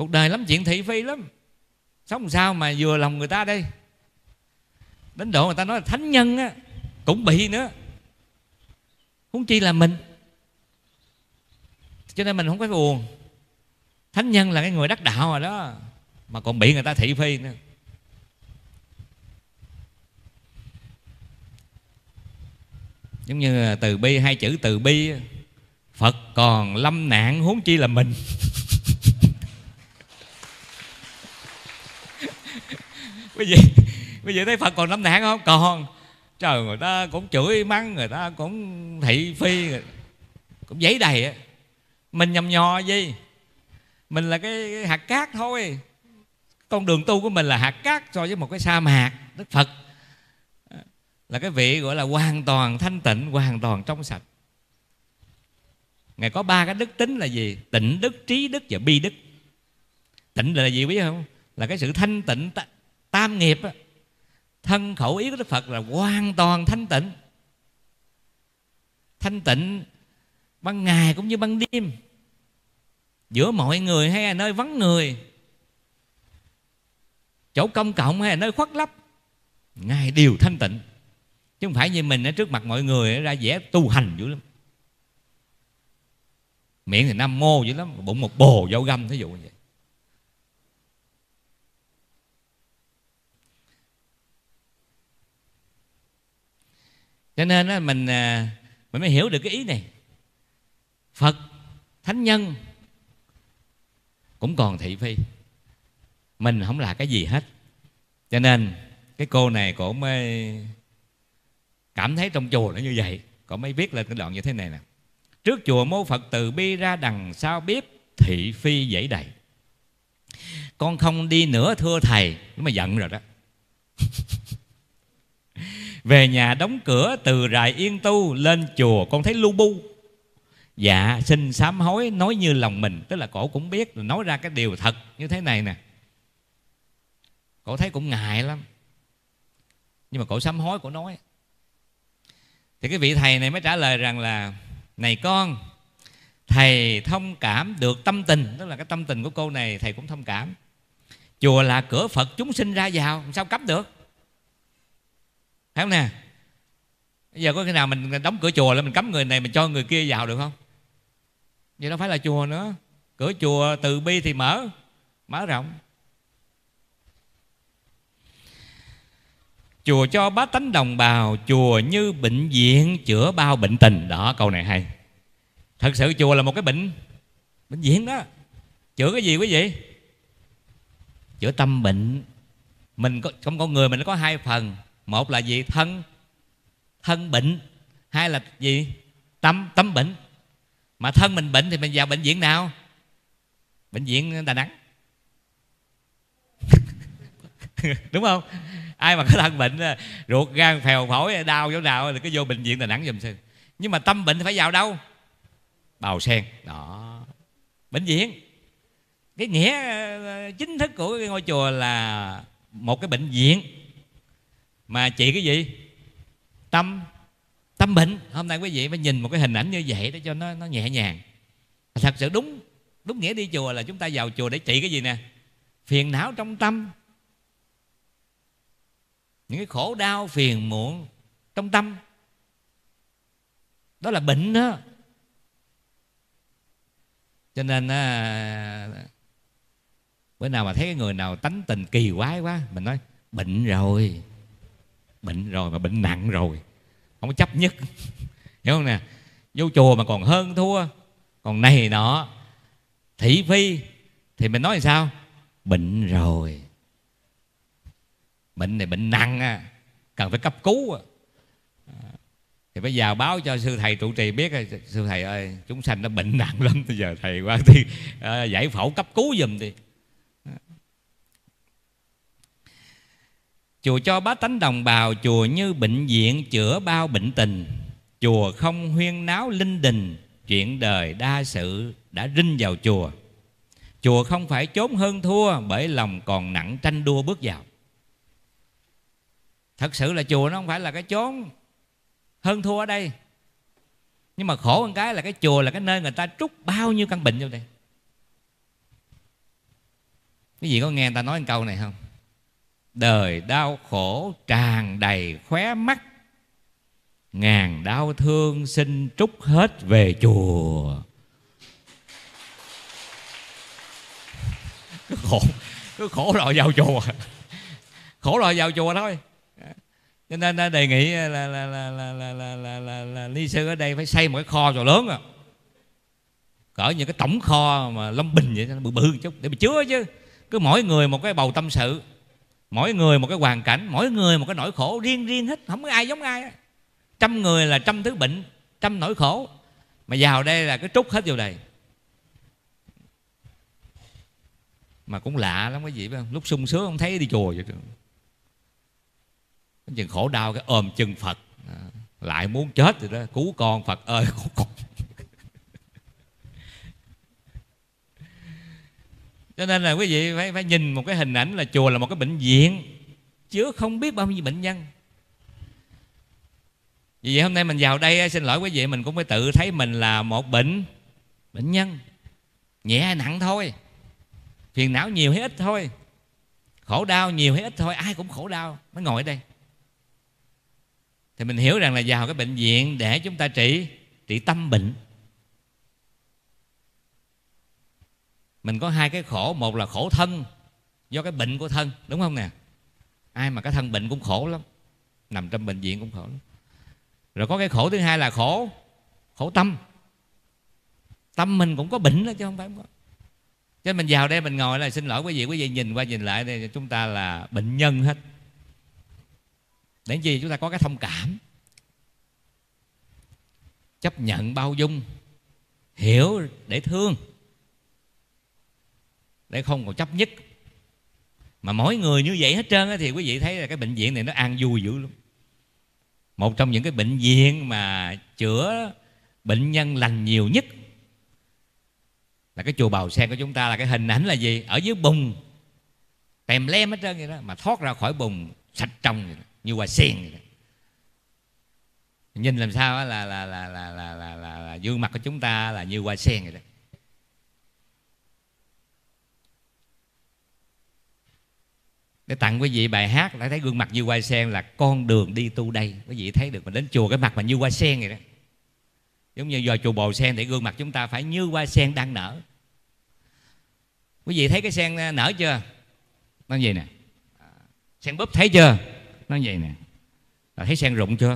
cuộc đời lắm chuyện thị phi lắm sống sao mà vừa lòng người ta đây đến độ người ta nói là thánh nhân á cũng bị nữa huống chi là mình cho nên mình không có buồn thánh nhân là cái người đắc đạo rồi đó mà còn bị người ta thị phi nữa giống như à, từ bi hai chữ từ bi phật còn lâm nạn huống chi là mình quý vị quý vị thấy phật còn lắm nạn không còn trời người ta cũng chửi mắng người ta cũng thị phi cũng giấy đầy á mình nhầm nhò gì mình là cái, cái hạt cát thôi con đường tu của mình là hạt cát so với một cái sa mạc đức phật là cái vị gọi là hoàn toàn thanh tịnh hoàn toàn trong sạch ngài có ba cái đức tính là gì tịnh đức trí đức và bi đức tịnh là gì biết không là cái sự thanh tịnh tam nghiệp thân khẩu ý của đức phật là hoàn toàn thanh tịnh thanh tịnh ban ngày cũng như ban đêm giữa mọi người hay là nơi vắng người chỗ công cộng hay là nơi khuất lấp ngài đều thanh tịnh chứ không phải như mình ở trước mặt mọi người ra vẻ tu hành dữ lắm miệng thì nam mô dữ lắm bụng một bồ dâu găm thí dụ như vậy cho nên á, mình à, mình mới hiểu được cái ý này phật thánh nhân cũng còn thị phi mình không là cái gì hết cho nên cái cô này cổ mới cảm thấy trong chùa nó như vậy cổ mới viết lên cái đoạn như thế này nè trước chùa mô phật từ bi ra đằng sau bếp thị phi dãy đầy con không đi nữa thưa thầy mà giận rồi đó về nhà đóng cửa từ rài yên tu lên chùa con thấy lu bu dạ xin sám hối nói như lòng mình tức là cổ cũng biết nói ra cái điều thật như thế này nè cổ thấy cũng ngại lắm nhưng mà cổ sám hối cổ nói thì cái vị thầy này mới trả lời rằng là này con thầy thông cảm được tâm tình tức là cái tâm tình của cô này thầy cũng thông cảm chùa là cửa phật chúng sinh ra vào sao cấm được thấy không nè bây giờ có khi nào mình đóng cửa chùa là mình cấm người này mình cho người kia vào được không vậy đâu phải là chùa nữa cửa chùa từ bi thì mở mở rộng chùa cho bá tánh đồng bào chùa như bệnh viện chữa bao bệnh tình đó câu này hay thật sự chùa là một cái bệnh bệnh viện đó chữa cái gì quý vị chữa tâm bệnh mình có, trong con người mình nó có hai phần một là gì thân thân bệnh hai là gì tâm tâm bệnh mà thân mình bệnh thì mình vào bệnh viện nào bệnh viện đà nẵng đúng không ai mà có thân bệnh à, ruột gan phèo phổi à, đau chỗ nào thì cứ vô bệnh viện đà nẵng dùm sư nhưng mà tâm bệnh thì phải vào đâu bào sen đó bệnh viện cái nghĩa à, chính thức của ngôi chùa là một cái bệnh viện mà chị cái gì tâm tâm bệnh hôm nay quý vị mới nhìn một cái hình ảnh như vậy để cho nó nó nhẹ nhàng thật sự đúng đúng nghĩa đi chùa là chúng ta vào chùa để trị cái gì nè phiền não trong tâm những cái khổ đau phiền muộn trong tâm đó là bệnh đó cho nên à, bữa nào mà thấy cái người nào tánh tình kỳ quái quá mình nói bệnh rồi bệnh rồi mà bệnh nặng rồi không có chấp nhất hiểu không nè vô chùa mà còn hơn thua còn này nọ thị phi thì mình nói sao bệnh rồi bệnh này bệnh nặng à, cần phải cấp cứu à. à thì bây giờ báo cho sư thầy trụ trì biết sư thầy ơi chúng sanh nó bệnh nặng lắm bây giờ thầy qua thì à, giải phẫu cấp cứu giùm đi Chùa cho bá tánh đồng bào Chùa như bệnh viện chữa bao bệnh tình Chùa không huyên náo linh đình Chuyện đời đa sự đã rinh vào chùa Chùa không phải chốn hơn thua Bởi lòng còn nặng tranh đua bước vào Thật sự là chùa nó không phải là cái chốn Hơn thua ở đây Nhưng mà khổ hơn cái là cái chùa là cái nơi người ta trút bao nhiêu căn bệnh vô đây Cái gì có nghe người ta nói một câu này không đời đau khổ tràn đầy khóe mắt ngàn đau thương xin trúc hết về chùa cứ khổ cứ khổ rồi vào chùa khổ rồi vào chùa thôi cho nên đã đề nghị là là là là là là là, là, là, ni sư ở đây phải xây một cái kho rồi lớn à cỡ những cái tổng kho mà Long bình vậy bự bự một chút để mà chứa chứ cứ mỗi người một cái bầu tâm sự mỗi người một cái hoàn cảnh mỗi người một cái nỗi khổ riêng riêng hết không có ai giống ai trăm người là trăm thứ bệnh trăm nỗi khổ mà vào đây là cái trúc hết vô đây mà cũng lạ lắm cái gì phải không lúc sung sướng không thấy đi chùa vậy chừng khổ đau cái ôm chừng phật à, lại muốn chết rồi đó cứu con phật ơi cứu con cho nên là quý vị phải phải nhìn một cái hình ảnh là chùa là một cái bệnh viện chứa không biết bao nhiêu bệnh nhân vì vậy hôm nay mình vào đây xin lỗi quý vị mình cũng phải tự thấy mình là một bệnh bệnh nhân nhẹ hay nặng thôi phiền não nhiều hay ít thôi khổ đau nhiều hay ít thôi ai cũng khổ đau mới ngồi ở đây thì mình hiểu rằng là vào cái bệnh viện để chúng ta trị trị tâm bệnh mình có hai cái khổ một là khổ thân do cái bệnh của thân đúng không nè ai mà cái thân bệnh cũng khổ lắm nằm trong bệnh viện cũng khổ lắm rồi có cái khổ thứ hai là khổ khổ tâm tâm mình cũng có bệnh đó chứ không phải không có cho nên mình vào đây mình ngồi là xin lỗi quý vị quý vị nhìn qua nhìn lại đây chúng ta là bệnh nhân hết để gì chúng ta có cái thông cảm chấp nhận bao dung hiểu để thương để không còn chấp nhất mà mỗi người như vậy hết trơn thì quý vị thấy là cái bệnh viện này nó an vui dữ lắm một trong những cái bệnh viện mà chữa bệnh nhân lành nhiều nhất là cái chùa bào sen của chúng ta là cái hình ảnh là gì ở dưới bùng tèm lem hết trơn vậy đó mà thoát ra khỏi bùng sạch trong vậy đó, như hoa sen vậy đó nhìn làm sao là là là là là là, là, là, mặt của chúng ta là như hoa sen vậy đó để tặng quý vị bài hát lại thấy gương mặt như hoa sen là con đường đi tu đây quý vị thấy được mà đến chùa cái mặt mà như hoa sen vậy đó giống như vào chùa bồ sen thì gương mặt chúng ta phải như hoa sen đang nở quý vị thấy cái sen à, nở chưa nó vậy nè à, sen búp thấy chưa nó vậy nè là thấy sen rụng chưa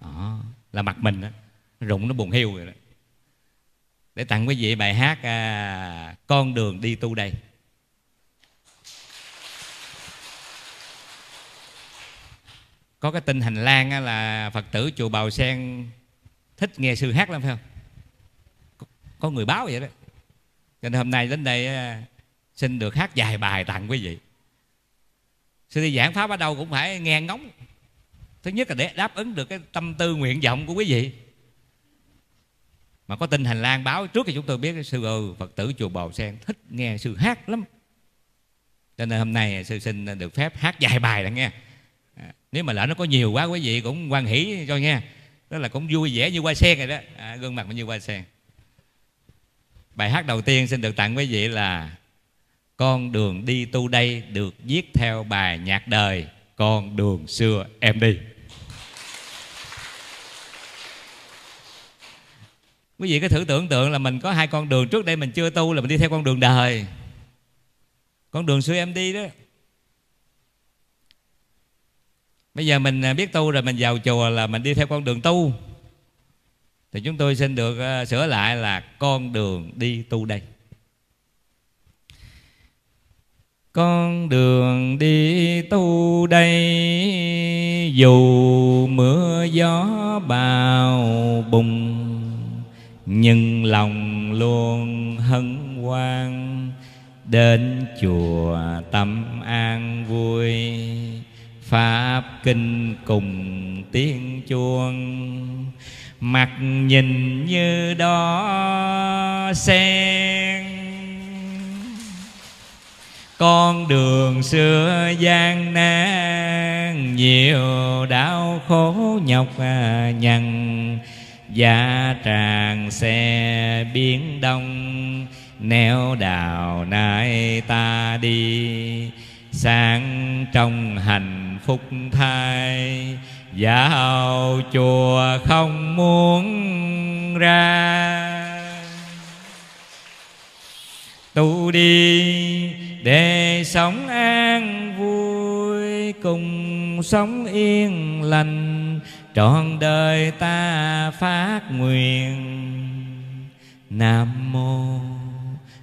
đó, ờ, là mặt mình đó. rụng nó buồn hiu rồi đó để tặng quý vị bài hát à, con đường đi tu đây có cái tin hành lang là phật tử chùa bào sen thích nghe sư hát lắm phải không có, có người báo vậy đó cho nên hôm nay đến đây xin được hát vài bài tặng quý vị sư đi giảng pháp ở đâu cũng phải nghe ngóng thứ nhất là để đáp ứng được cái tâm tư nguyện vọng của quý vị mà có tin hành lang báo trước thì chúng tôi biết sư ơi phật tử chùa bào sen thích nghe sư hát lắm cho nên hôm nay sư xin được phép hát vài bài đó nghe nếu mà lỡ nó có nhiều quá quý vị cũng quan hỷ cho nghe đó là cũng vui vẻ như hoa sen rồi đó à, gương mặt như hoa sen bài hát đầu tiên xin được tặng quý vị là con đường đi tu đây được viết theo bài nhạc đời con đường xưa em đi quý vị cứ thử tưởng tượng là mình có hai con đường trước đây mình chưa tu là mình đi theo con đường đời con đường xưa em đi đó bây giờ mình à, biết tu rồi mình vào chùa là mình đi theo con đường tu thì chúng tôi xin được à, sửa lại là con đường đi tu đây con đường đi tu đây dù mưa gió bao bùng nhưng lòng luôn hân hoan đến chùa tâm an vui Pháp kinh cùng tiếng chuông Mặt nhìn như đó sen Con đường xưa gian nan Nhiều đau khổ nhọc à, nhằn Giá tràn xe biển đông Nẻo đạo nay ta đi sáng trong hành phục thầy vào chùa không muốn ra tu đi để sống an vui cùng sống yên lành trọn đời ta phát nguyện nam mô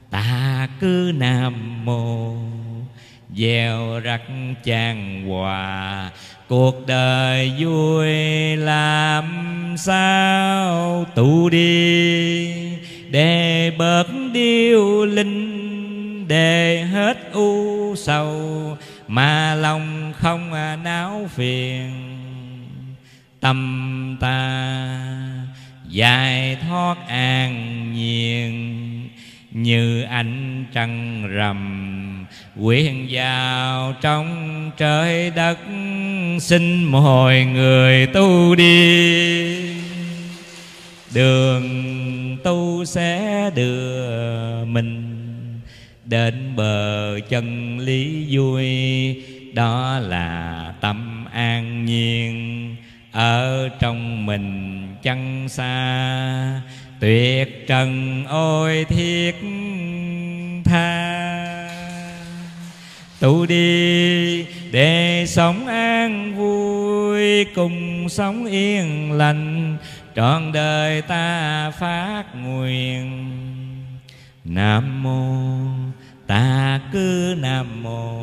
ta cứ nam mô gieo rắc chan hòa cuộc đời vui làm sao tụ đi để bớt điêu linh để hết u sầu mà lòng không náo phiền tâm ta dài thoát an nhiên như ánh trăng rằm quyền vào trong trời đất xin mọi người tu đi đường tu sẽ đưa mình đến bờ chân lý vui đó là tâm an nhiên ở trong mình chẳng xa tuyệt trần ôi thiết tha tu đi để sống an vui cùng sống yên lành trọn đời ta phát nguyện nam mô ta cứ nam mô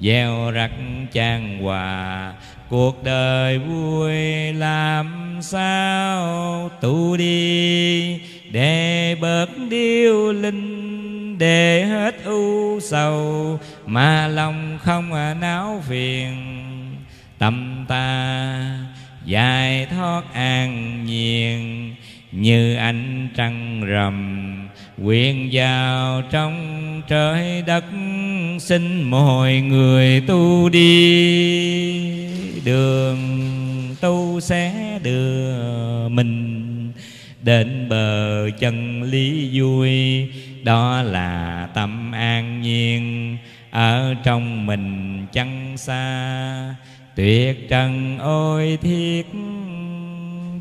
gieo rắc trang hòa cuộc đời vui làm sao tu đi để bớt điêu linh để hết ưu sầu mà lòng không à náo phiền tâm ta dài thoát an nhiên như ánh trăng rằm quyện vào trong trời đất xin mọi người tu đi đường tu sẽ đưa mình đến bờ chân lý vui đó là tâm an nhiên ở trong mình chẳng xa tuyệt trần ôi thiết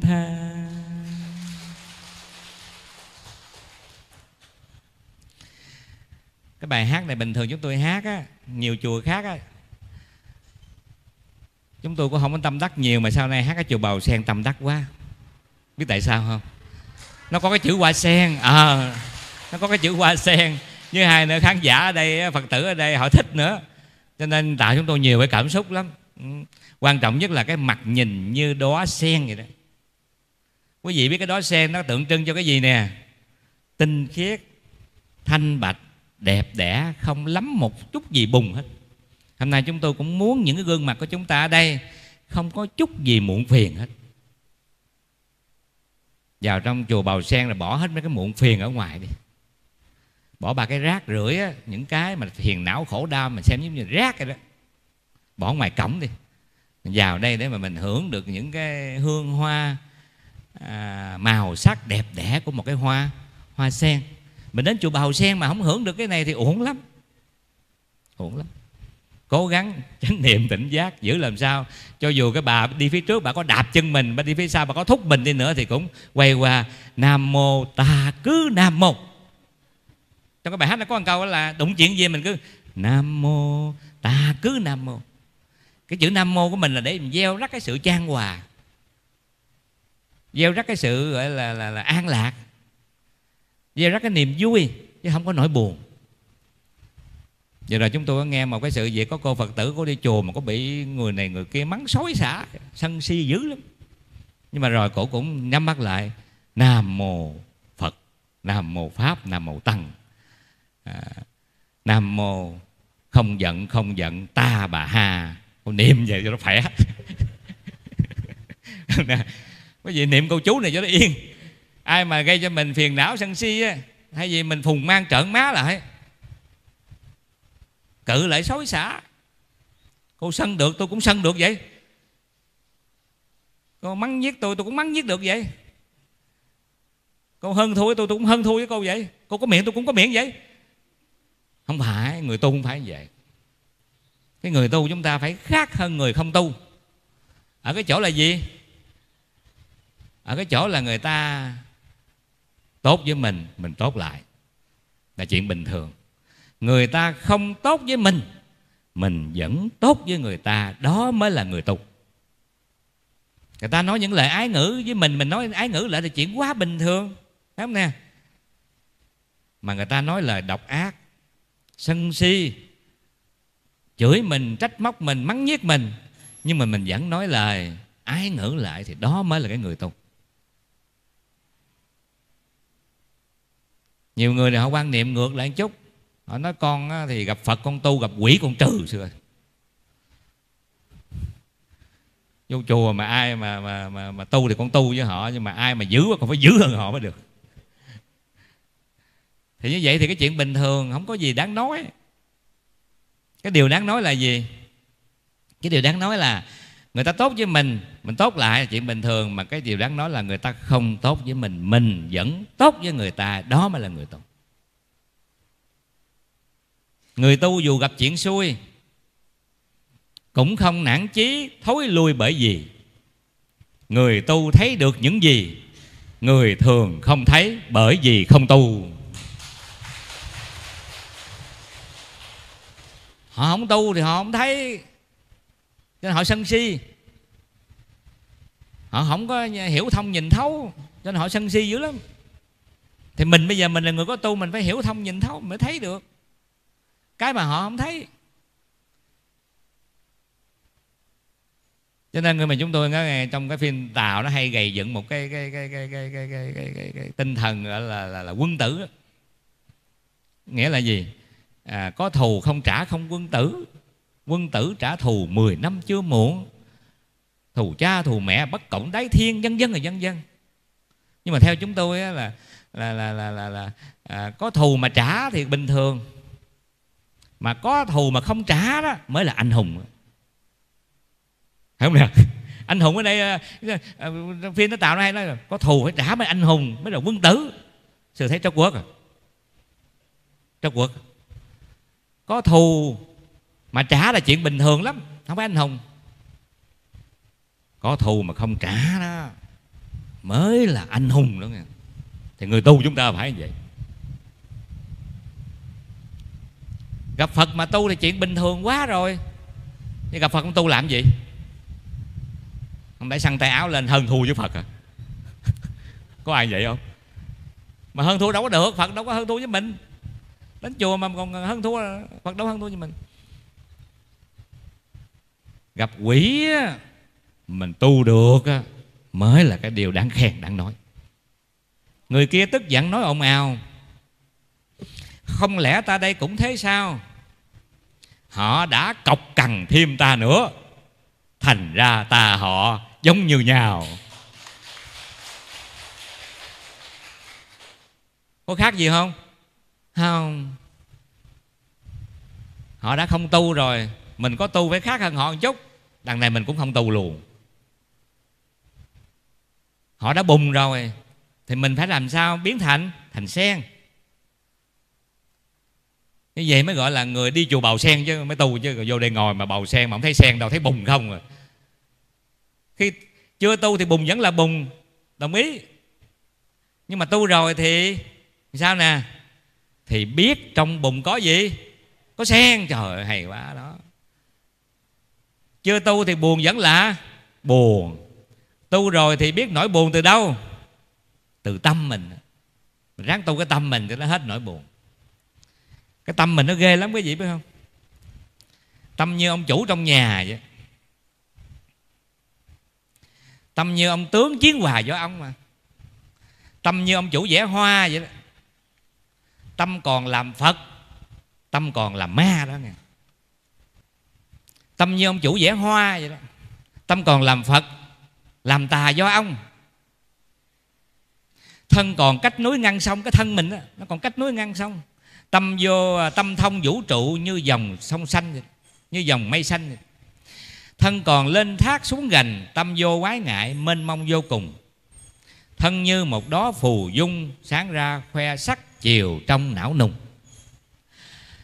tha cái bài hát này bình thường chúng tôi hát á nhiều chùa khác á chúng tôi cũng không có tâm đắc nhiều mà sau này hát cái chùa bầu sen tâm đắc quá biết tại sao không nó có cái chữ hoa sen à, nó có cái chữ hoa sen như hai nữa khán giả ở đây phật tử ở đây họ thích nữa cho nên tạo chúng tôi nhiều cái cảm xúc lắm ừ. quan trọng nhất là cái mặt nhìn như đóa sen vậy đó quý vị biết cái đóa sen nó tượng trưng cho cái gì nè tinh khiết thanh bạch đẹp đẽ không lắm một chút gì bùng hết hôm nay chúng tôi cũng muốn những cái gương mặt của chúng ta ở đây không có chút gì muộn phiền hết vào trong chùa Bào Sen là bỏ hết mấy cái muộn phiền ở ngoài đi bỏ ba cái rác rưởi á những cái mà phiền não khổ đau mình xem giống như rác rồi đó bỏ ngoài cổng đi mình vào đây để mà mình hưởng được những cái hương hoa à, màu sắc đẹp đẽ của một cái hoa hoa sen mình đến chùa bào sen mà không hưởng được cái này thì uổng lắm uổng lắm cố gắng chánh niệm tỉnh giác giữ làm sao cho dù cái bà đi phía trước bà có đạp chân mình bà đi phía sau bà có thúc mình đi nữa thì cũng quay qua nam mô ta cứ nam mô trong cái bài hát nó có một câu là đụng chuyện gì mình cứ nam mô ta cứ nam mô cái chữ nam mô của mình là để mình gieo rắc cái sự trang hòa gieo rắc cái sự gọi là, là, là an lạc gieo rắc cái niềm vui chứ không có nỗi buồn Vậy rồi chúng tôi có nghe một cái sự việc có cô Phật tử có đi chùa mà có bị người này người kia mắng xối xả, sân si dữ lắm. Nhưng mà rồi cổ cũng nhắm mắt lại, Nam Mô Phật, Nam Mô Pháp, Nam Mô Tăng. À, Nam Mô không giận, không giận, ta bà ha. Cô niệm vậy cho nó khỏe. Bởi gì niệm câu chú này cho nó yên. Ai mà gây cho mình phiền não sân si á, hay gì mình phùng mang trợn má lại cự lại xối xả cô sân được tôi cũng sân được vậy cô mắng giết tôi tôi cũng mắng giết được vậy cô hơn thua tôi tôi cũng hơn thua với cô vậy cô có miệng tôi cũng có miệng vậy không phải người tu không phải vậy cái người tu chúng ta phải khác hơn người không tu ở cái chỗ là gì ở cái chỗ là người ta tốt với mình mình tốt lại là chuyện bình thường người ta không tốt với mình mình vẫn tốt với người ta đó mới là người tục người ta nói những lời ái ngữ với mình mình nói ái ngữ lại là chuyện quá bình thường phải không nè mà người ta nói lời độc ác sân si chửi mình trách móc mình mắng nhiếc mình nhưng mà mình vẫn nói lời ái ngữ lại thì đó mới là cái người tục nhiều người thì họ quan niệm ngược lại một chút nó nói con thì gặp phật con tu gặp quỷ con trừ xưa vô chùa mà ai mà mà mà, mà tu thì con tu với họ nhưng mà ai mà giữ còn phải giữ hơn họ mới được thì như vậy thì cái chuyện bình thường không có gì đáng nói cái điều đáng nói là gì cái điều đáng nói là người ta tốt với mình mình tốt lại là chuyện bình thường mà cái điều đáng nói là người ta không tốt với mình mình vẫn tốt với người ta đó mới là người tốt người tu dù gặp chuyện xui cũng không nản chí thối lui bởi vì người tu thấy được những gì người thường không thấy bởi vì không tu họ không tu thì họ không thấy cho nên họ sân si họ không có hiểu thông nhìn thấu cho nên họ sân si dữ lắm thì mình bây giờ mình là người có tu mình phải hiểu thông nhìn thấu mới thấy được cái mà họ không thấy cho nên người mà chúng tôi nghe trong cái phim tàu nó hay gầy dựng một cái cái cái cái cái cái cái, cái, cái, cái tinh thần là, là là là quân tử nghĩa là gì à, có thù không trả không quân tử quân tử trả thù 10 năm chưa muộn thù cha thù mẹ bất cộng đáy thiên vân vân là vân vân nhưng mà theo chúng tôi là là là là là, là à, có thù mà trả thì bình thường mà có thù mà không trả đó mới là anh hùng Thấy không nè anh hùng ở đây ờ, ờ, phim nó tạo ra hay nói là có thù phải trả mới anh hùng mới là quân tử sự thấy trong quốc à trong quốc có thù mà trả là chuyện bình thường lắm không phải anh hùng có thù mà không trả đó mới là anh hùng đó nghe thì người tu chúng ta phải như vậy gặp phật mà tu là chuyện bình thường quá rồi nhưng gặp phật không tu làm gì không để săn tay áo lên hơn thua với phật à có ai vậy không mà hơn thua đâu có được phật đâu có hơn thua với mình đến chùa mà còn hơn thua phật đâu hơn thua với mình gặp quỷ mình tu được mới là cái điều đáng khen đáng nói người kia tức giận nói ồn ào không lẽ ta đây cũng thế sao họ đã cọc cằn thêm ta nữa thành ra ta họ giống như nhau có khác gì không không họ đã không tu rồi mình có tu phải khác hơn họ một chút đằng này mình cũng không tu luôn họ đã bùng rồi thì mình phải làm sao biến thành thành sen như vậy mới gọi là người đi chùa bầu sen chứ mới tu chứ vô đây ngồi mà bầu sen mà không thấy sen đâu thấy bùng không rồi à. khi chưa tu thì bùng vẫn là bùng đồng ý nhưng mà tu rồi thì sao nè thì biết trong bùng có gì có sen trời ơi hay quá đó chưa tu thì buồn vẫn là buồn tu rồi thì biết nỗi buồn từ đâu từ tâm mình ráng tu cái tâm mình thì nó hết nỗi buồn cái tâm mình nó ghê lắm quý vị biết không tâm như ông chủ trong nhà vậy tâm như ông tướng chiến hòa võ ông mà tâm như ông chủ vẽ hoa vậy đó tâm còn làm phật tâm còn làm ma đó nè tâm như ông chủ vẽ hoa vậy đó tâm còn làm phật làm tà do ông thân còn cách núi ngăn sông cái thân mình đó, nó còn cách núi ngăn sông tâm vô à, tâm thông vũ trụ như dòng sông xanh như dòng mây xanh thân còn lên thác xuống gành tâm vô quái ngại mênh mông vô cùng thân như một đó phù dung sáng ra khoe sắc chiều trong não nùng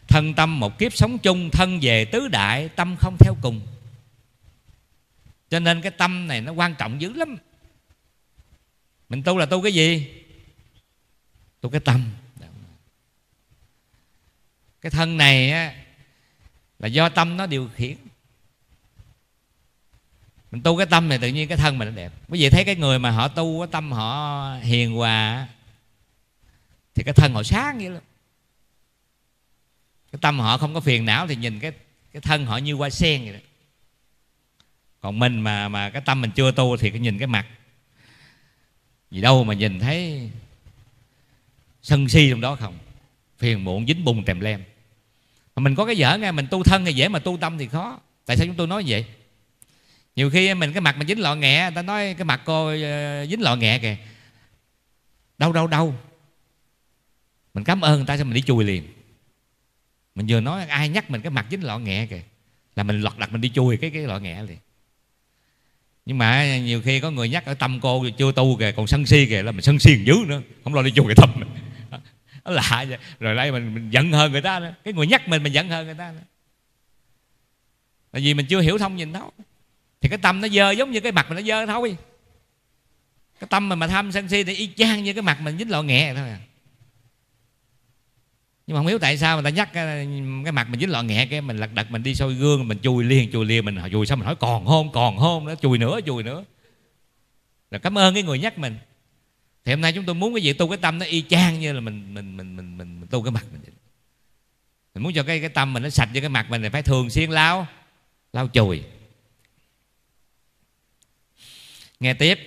thân tâm một kiếp sống chung thân về tứ đại tâm không theo cùng cho nên cái tâm này nó quan trọng dữ lắm mình tu là tu cái gì tu cái tâm cái thân này á, là do tâm nó điều khiển mình tu cái tâm này tự nhiên cái thân mình nó đẹp quý vị thấy cái người mà họ tu cái tâm họ hiền hòa thì cái thân họ sáng vậy lắm cái tâm họ không có phiền não thì nhìn cái cái thân họ như hoa sen vậy đó còn mình mà mà cái tâm mình chưa tu thì cứ nhìn cái mặt gì đâu mà nhìn thấy sân si trong đó không phiền muộn dính bùng tèm lem mà mình có cái dở nghe mình tu thân thì dễ mà tu tâm thì khó tại sao chúng tôi nói vậy nhiều khi mình cái mặt mình dính lọ nghẹ ta nói cái mặt cô ờ, dính lọ nghẹ kìa đâu đâu đâu mình cảm ơn người ta sao mình đi chui liền mình vừa nói ai nhắc mình cái mặt dính lọ nghẹ kìa là mình lọt đặt mình đi chui cái cái lọ nghẹ liền nhưng mà nhiều khi có người nhắc ở tâm cô chưa tu kìa còn sân si kìa là mình sân si dữ nữa không lo đi chui cái tâm mình nó lạ vậy rồi lại mình, mình giận hơn người ta nữa cái người nhắc mình mình giận hơn người ta nữa tại vì mình chưa hiểu thông nhìn thấu thì cái tâm nó dơ giống như cái mặt mình nó dơ thôi cái tâm mình mà tham sân si thì y chang như cái mặt mình dính lọ nghẹ thôi à. nhưng mà không hiểu tại sao người ta nhắc cái, ờ, cái mặt mình dính lọ nghẹ cái mình lật đật mình đi soi gương mình chùi liền chùi liền mình chùi xong mình hỏi còn hôn còn hôn nó chùi nữa chùi nữa rồi cảm ơn cái người nhắc mình thì hôm nay chúng tôi muốn cái gì tu cái tâm nó y chang như là mình mình mình mình mình, mình tu cái mặt mình mình muốn cho cái cái tâm mình nó sạch như cái mặt mình thì phải thường xuyên lau lau chùi nghe tiếp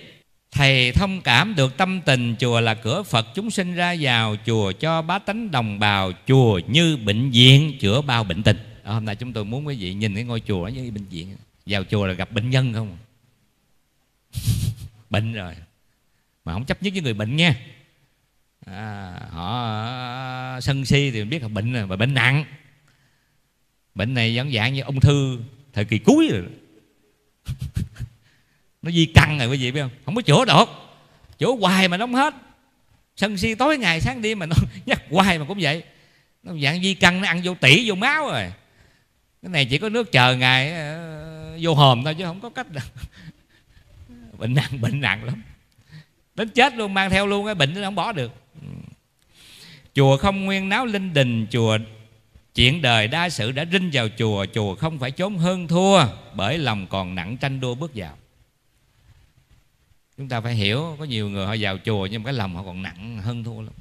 thầy thông cảm được tâm tình chùa là cửa phật chúng sinh ra vào chùa cho bá tánh đồng bào chùa như bệnh viện chữa bao bệnh tình Đó, hôm nay chúng tôi muốn quý vị nhìn cái ngôi chùa nó như bệnh viện vào chùa là gặp bệnh nhân không bệnh rồi mà không chấp nhất với người bệnh nha à, họ sân si thì mình biết là bệnh là bệnh nặng bệnh này giống dạng như ung thư thời kỳ cuối rồi nó di căn rồi quý vị biết không không có chỗ được chỗ hoài mà nó không hết sân si tối ngày sáng đêm mà nó nhắc hoài mà cũng vậy nó dạng di căn nó ăn vô tỉ vô máu rồi cái này chỉ có nước chờ ngày ờ, vô hòm thôi chứ không có cách nào bệnh nặng bệnh nặng lắm đến chết luôn mang theo luôn cái bệnh nó không bỏ được chùa không nguyên náo linh đình chùa chuyện đời đa sự đã rinh vào chùa chùa không phải trốn hơn thua bởi lòng còn nặng tranh đua bước vào chúng ta phải hiểu có nhiều người họ vào chùa nhưng cái lòng họ còn nặng hơn thua lắm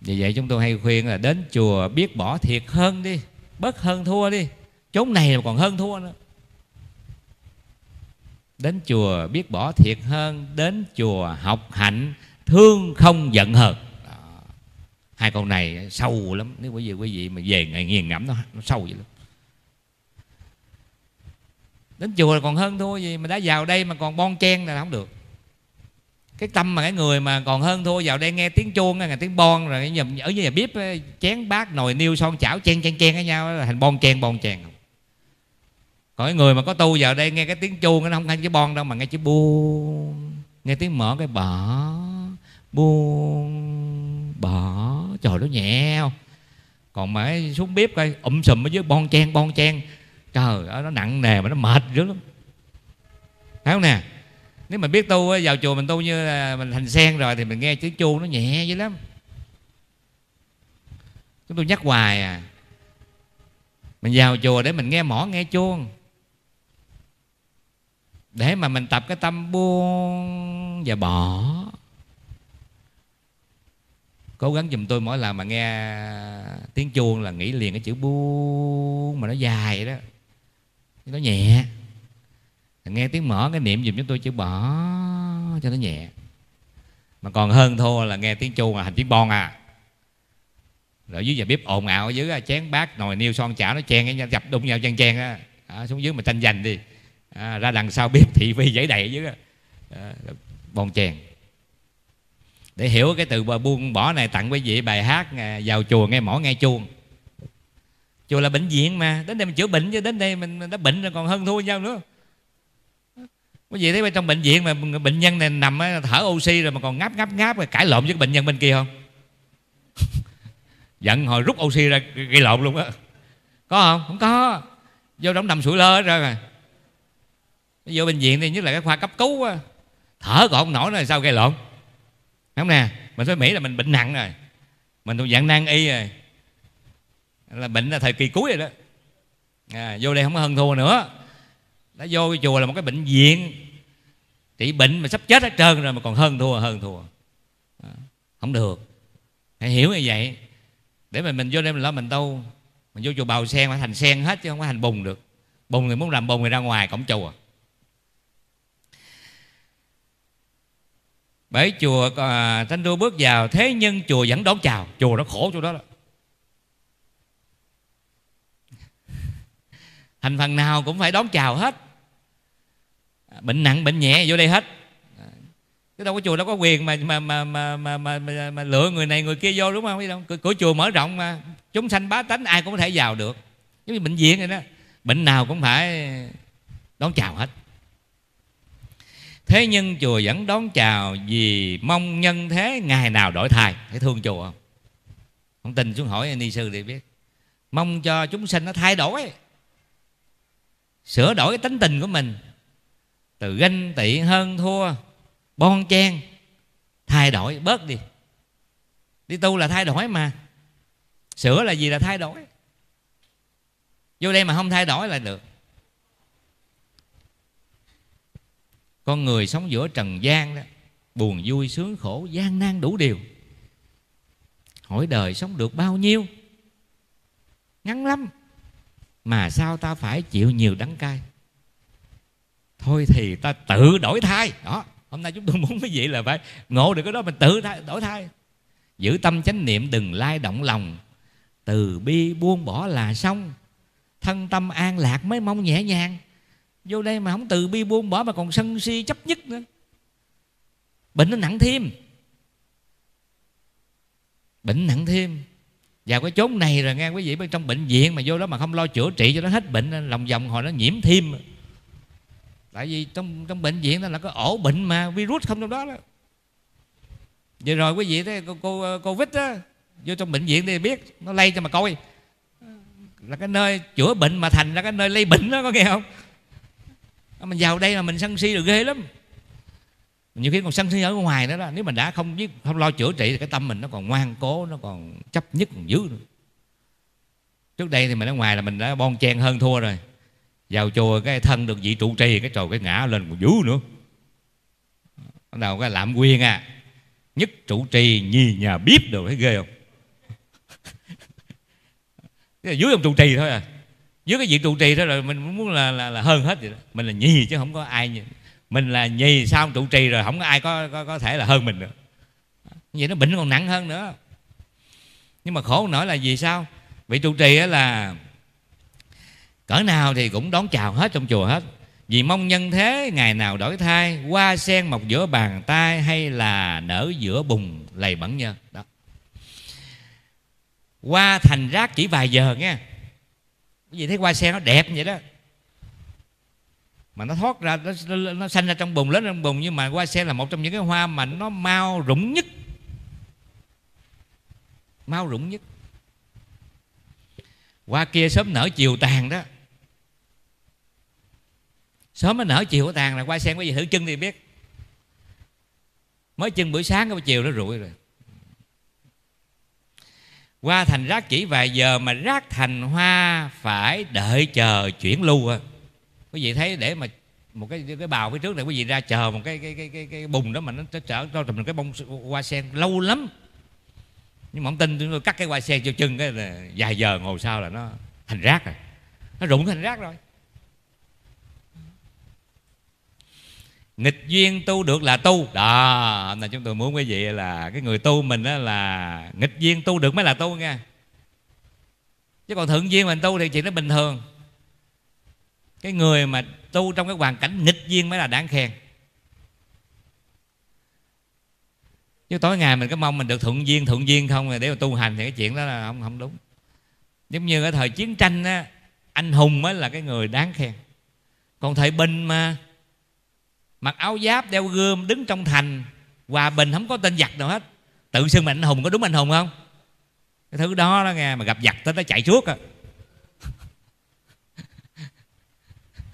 vì vậy chúng tôi hay khuyên là đến chùa biết bỏ thiệt hơn đi bớt hơn thua đi chốn này còn hơn thua nữa đến chùa biết bỏ thiệt hơn đến chùa học hạnh thương không giận hờn hai câu này sâu lắm nếu quý vị quý vị mà về ngày nghiền ngẫm nó, nó sâu vậy lắm đến chùa còn hơn thua gì mà đã vào đây mà còn bon chen là không được cái tâm mà cái người mà còn hơn thua vào đây nghe tiếng chuông nghe tiếng bon rồi ở dưới nhà bếp chén bát nồi niêu son chảo chen chen chen với nhau là thành bon chen bon chen không Cõi người mà có tu vào đây nghe cái tiếng chuông nó không nghe chữ bon đâu mà nghe chữ buông. Nghe tiếng mở cái bỏ, buông, bỏ. Trời nó nhẹ không? Còn mà xuống bếp coi ụm sùm ở dưới bon chen bon chen. Trời ơi nó nặng nề mà nó mệt dữ lắm. Thấy không nè? Nếu mình biết tu vào chùa mình tu như là mình thành sen rồi thì mình nghe tiếng chuông nó nhẹ dữ lắm. Chúng tôi nhắc hoài à Mình vào chùa để mình nghe mỏ nghe chuông để mà mình tập cái tâm buông và bỏ cố gắng giùm tôi mỗi lần mà nghe tiếng chuông là nghĩ liền cái chữ buông mà nó dài đó nó nhẹ nghe tiếng mở cái niệm dùm chúng tôi chữ bỏ cho nó nhẹ mà còn hơn thua là nghe tiếng chuông là hành tiếng bon à rồi dưới nhà bếp ồn ào ở dưới chén bát nồi niêu son chảo nó chen cái dập đụng nhau chen chen á xuống dưới mà tranh giành đi à, ra đằng sau bếp thị phi giấy đầy chứ à, bồn chèn để hiểu cái từ buông bỏ này tặng quý vị bài hát à, vào chùa nghe mỏ nghe chuông chùa là bệnh viện mà đến đây mình chữa bệnh chứ đến đây mình đã bệnh rồi còn hơn thua nhau nữa quý vị thấy bên trong bệnh viện mà bệnh nhân này nằm thở oxy rồi mà còn ngáp ngáp ngáp rồi cãi lộn với bệnh nhân bên kia không giận hồi rút oxy ra gây lộn luôn á có không không có vô đóng nằm sủi lơ hết rồi vô bệnh viện thì nhất là cái khoa cấp cứu á thở còn không nổi là sao gây lộn không nè mình tới Mỹ là mình bệnh nặng rồi mình thuộc dạng nan y rồi là bệnh là thời kỳ cuối rồi đó à, vô đây không có hơn thua nữa đã vô cái chùa là một cái bệnh viện trị bệnh mà sắp chết hết trơn rồi mà còn hơn thua hơn thua à, không được hãy hiểu như vậy để mà mình vô đây mình lo mình tu, mình vô chùa bào sen phải thành sen hết chứ không có thành bùng được bùng thì muốn làm bùng thì ra ngoài cổng chùa bởi chùa à, Thanh Đô bước vào Thế nhưng chùa vẫn đón chào Chùa nó khổ chỗ đó, đó. Thành phần nào cũng phải đón chào hết Bệnh nặng bệnh nhẹ vô đây hết cái đâu có chùa đâu có quyền mà mà mà mà mà, mà, mà, mà lựa người này người kia vô đúng không? Đâu? Cửa, cửa chùa mở rộng mà chúng sanh bá tánh ai cũng có thể vào được. Giống như bệnh viện vậy đó, bệnh nào cũng phải đón chào hết thế nhưng chùa vẫn đón chào vì mong nhân thế ngày nào đổi thai thấy thương chùa không không tin xuống hỏi ni sư để biết mong cho chúng sinh nó thay đổi sửa đổi cái tính tình của mình từ ganh tị hơn thua bon chen thay đổi bớt đi đi tu là thay đổi mà sửa là gì là thay đổi vô đây mà không thay đổi là được con người sống giữa trần gian đó buồn vui sướng khổ gian nan đủ điều hỏi đời sống được bao nhiêu ngắn lắm mà sao ta phải chịu nhiều đắng cay thôi thì ta tự đổi thai đó hôm nay chúng tôi muốn cái gì là phải ngộ được cái đó mình tự thay, đổi thai giữ tâm chánh niệm đừng lai động lòng từ bi buông bỏ là xong thân tâm an lạc mới mong nhẹ nhàng vô đây mà không từ bi buông bỏ mà còn sân si chấp nhất nữa bệnh nó nặng thêm bệnh nặng thêm và cái chốn này rồi nghe quý vị bên trong bệnh viện mà vô đó mà không lo chữa trị cho nó hết bệnh lòng vòng họ nó nhiễm thêm tại vì trong trong bệnh viện đó là có ổ bệnh mà virus không trong đó đó vừa rồi quý vị thấy cô, cô covid đó, vô trong bệnh viện thì biết nó lây cho mà coi là cái nơi chữa bệnh mà thành ra cái nơi lây bệnh đó có nghe không À, mình vào đây mà mình sân si được ghê lắm nhiều khi còn sân si ở ngoài nữa đó nếu mình đã không biết không lo chữa trị thì cái tâm mình nó còn ngoan cố nó còn chấp nhất còn dữ nữa trước đây thì mình ở ngoài là mình đã bon chen hơn thua rồi vào chùa cái thân được vị trụ trì cái trò cái ngã lên còn dữ nữa bắt đầu cái lạm quyên à nhất trụ trì nhì nhà bếp được thấy ghê không dưới ông trụ trì thôi à dưới cái việc trụ trì đó rồi mình muốn là là, là hơn hết vậy đó mình là nhì chứ không có ai nhì. mình là nhì sao trụ trì rồi không có ai có có, có thể là hơn mình nữa vậy nó bệnh còn nặng hơn nữa nhưng mà khổ nổi là vì sao vị trụ trì là cỡ nào thì cũng đón chào hết trong chùa hết vì mong nhân thế ngày nào đổi thay hoa sen mọc giữa bàn tay hay là nở giữa bùng lầy bẩn nhơ đó hoa thành rác chỉ vài giờ nghe cái gì thấy hoa sen nó đẹp vậy đó mà nó thoát ra nó, nó, nó xanh ra trong bùn lớn trong bùn nhưng mà hoa sen là một trong những cái hoa mà nó mau rụng nhất mau rụng nhất hoa kia sớm nở chiều tàn đó sớm mới nở chiều tàn là hoa sen có gì thử chân thì biết mới chân buổi sáng buổi chiều nó rụi rồi Hoa thành rác chỉ vài giờ mà rác thành hoa phải đợi chờ chuyển lưu à. Quý vị thấy để mà một cái cái bào phía trước này quý vị ra chờ một cái cái cái cái, cái bùng đó mà nó trở cho mình cái bông hoa sen lâu lắm. Nhưng mà không tin chúng tôi cắt cái hoa sen cho chân cái là vài giờ ngồi sau là nó thành rác rồi. Nó rụng thành rác rồi. nghịch duyên tu được là tu đó hôm chúng tôi muốn quý vị là cái người tu mình đó là nghịch duyên tu được mới là tu nha chứ còn thượng duyên mình tu thì chuyện đó bình thường cái người mà tu trong cái hoàn cảnh nghịch duyên mới là đáng khen chứ tối ngày mình có mong mình được thuận duyên thuận duyên không để mà tu hành thì cái chuyện đó là không không đúng giống như ở thời chiến tranh á anh hùng mới là cái người đáng khen còn thời binh mà mặc áo giáp đeo gươm đứng trong thành hòa bình không có tên giặc nào hết tự xưng mình anh hùng có đúng anh hùng không cái thứ đó đó nghe mà gặp giặc tới nó chạy suốt à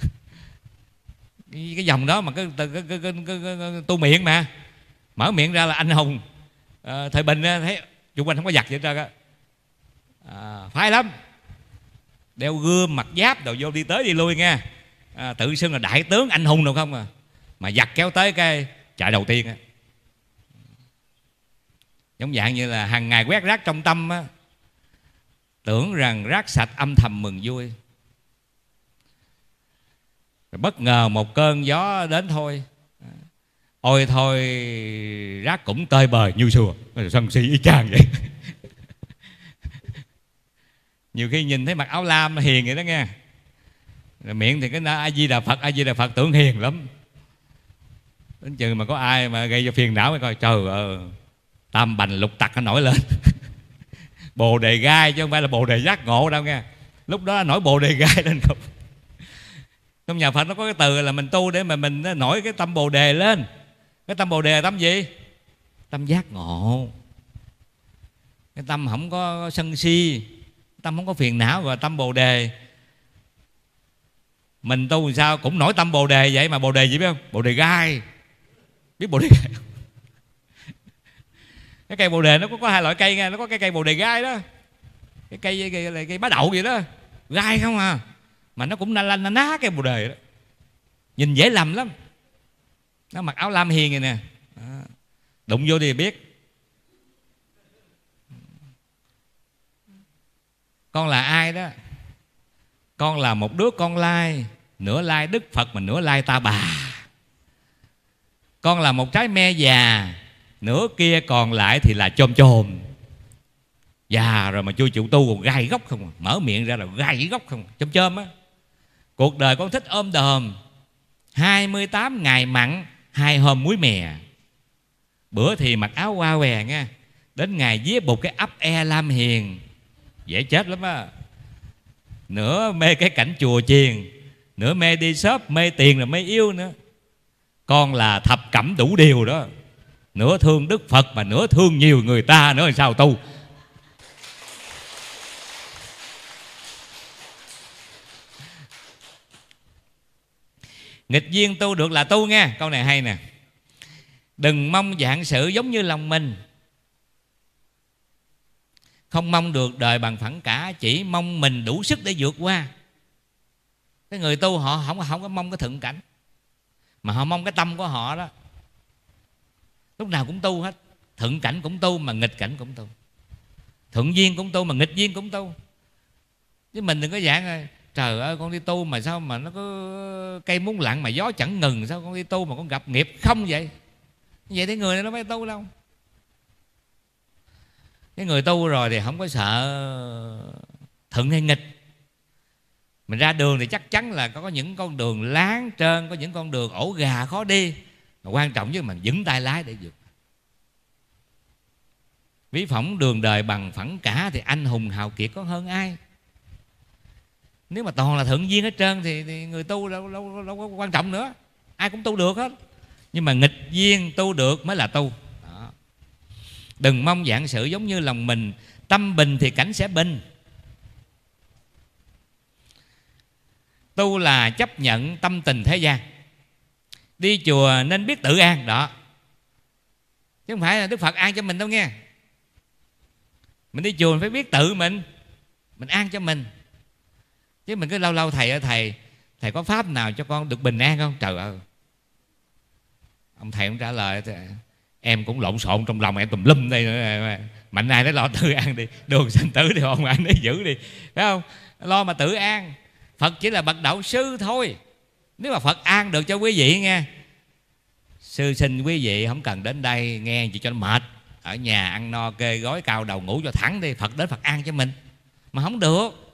cái dòng đó mà cứ tu miệng mà mở miệng ra là anh hùng à, thời bình thấy chung quanh không có giặc vậy trơn á à, ờ, phải lắm đeo gươm mặc giáp đồ vô đi tới đi lui nghe à, tự xưng là đại tướng anh hùng được không à mà giặt kéo tới cái chạy đầu tiên á giống dạng như là hàng ngày quét rác trong tâm á tưởng rằng rác sạch âm thầm mừng vui rồi bất ngờ một cơn gió đến thôi ôi thôi rác cũng tơi bời như xưa sân si y chang vậy nhiều khi nhìn thấy mặc áo lam hiền vậy đó nghe rồi miệng thì cái a di đà phật a di đà phật tưởng hiền lắm đến chừng mà có ai mà gây cho phiền não mới coi trời ơi tam bành lục tặc nó nổi lên bồ đề gai chứ không phải là bồ đề giác ngộ đâu nghe lúc đó nổi bồ đề gai lên không trong nhà phật nó có cái từ là mình tu để mà mình nổi cái tâm bồ đề lên cái tâm bồ đề là tâm gì tâm giác ngộ cái tâm không có sân si tâm không có phiền não và tâm bồ đề mình tu làm sao cũng nổi tâm bồ đề vậy mà bồ đề gì biết không bồ đề gai biết bồ đề gai không cái cây bồ đề nó có, có hai loại cây nha nó có cái cây bồ đề gai đó cái cây cây, cây, cây bá đậu vậy đó gai không à mà nó cũng na la na ná cây bồ đề đó nhìn dễ lầm lắm nó mặc áo lam hiền này nè đụng vô thì biết con là ai đó con là một đứa con lai nửa lai đức phật mà nửa lai ta bà con là một trái me già nửa kia còn lại thì là chôm chôm già rồi mà chưa chịu tu còn gai góc không à? mở miệng ra là gai góc không à? chôm chôm á cuộc đời con thích ôm đờm 28 ngày mặn hai hôm muối mè bữa thì mặc áo hoa què nha đến ngày vía bụt cái ấp e lam hiền dễ chết lắm á nửa mê cái cảnh chùa chiền nửa mê đi shop mê tiền là mê yêu nữa con là thập cẩm đủ điều đó nửa thương đức phật mà nửa thương nhiều người ta nữa sao tu nghịch duyên tu được là tu nghe câu này hay nè đừng mong dạng sự giống như lòng mình không mong được đời bằng phẳng cả chỉ mong mình đủ sức để vượt qua cái người tu họ không không có mong cái thượng cảnh mà họ mong cái tâm của họ đó lúc nào cũng tu hết thuận cảnh cũng tu mà nghịch cảnh cũng tu thuận duyên cũng tu mà nghịch duyên cũng tu chứ mình đừng có giảng ơi trời ơi con đi tu mà sao mà nó có cây muốn lặng mà gió chẳng ngừng sao con đi tu mà con gặp nghiệp không vậy vậy thì người này nó mới tu đâu cái người tu rồi thì không có sợ thuận hay nghịch mình ra đường thì chắc chắn là có những con đường láng trơn có những con đường ổ gà khó đi mà quan trọng nhất mình vững tay lái để vượt ví phỏng đường đời bằng phẳng cả thì anh hùng hào kiệt có hơn ai nếu mà toàn là thượng duyên hết trơn thì, thì người tu đâu, đâu, đâu có quan trọng nữa ai cũng tu được hết nhưng mà nghịch duyên tu được mới là tu đừng mong dạng sự giống như lòng mình tâm bình thì cảnh sẽ bình tu là chấp nhận tâm tình thế gian đi chùa nên biết tự an đó chứ không phải là đức phật an cho mình đâu nghe mình đi chùa mình phải biết tự mình mình an cho mình chứ mình cứ lâu lâu thầy ơi thầy thầy có pháp nào cho con được bình an không trời ơi ông thầy cũng trả lời em cũng lộn xộn trong lòng em tùm lum đây mạnh ai nó lo tự an đi đường sinh tử thì ông anh ấy giữ đi phải không lo mà tự an phật chỉ là bậc đạo sư thôi nếu mà phật an được cho quý vị nghe sư xin quý vị không cần đến đây nghe chị cho nó mệt ở nhà ăn no kê gói cao đầu ngủ cho thẳng đi phật đến phật an cho mình mà không được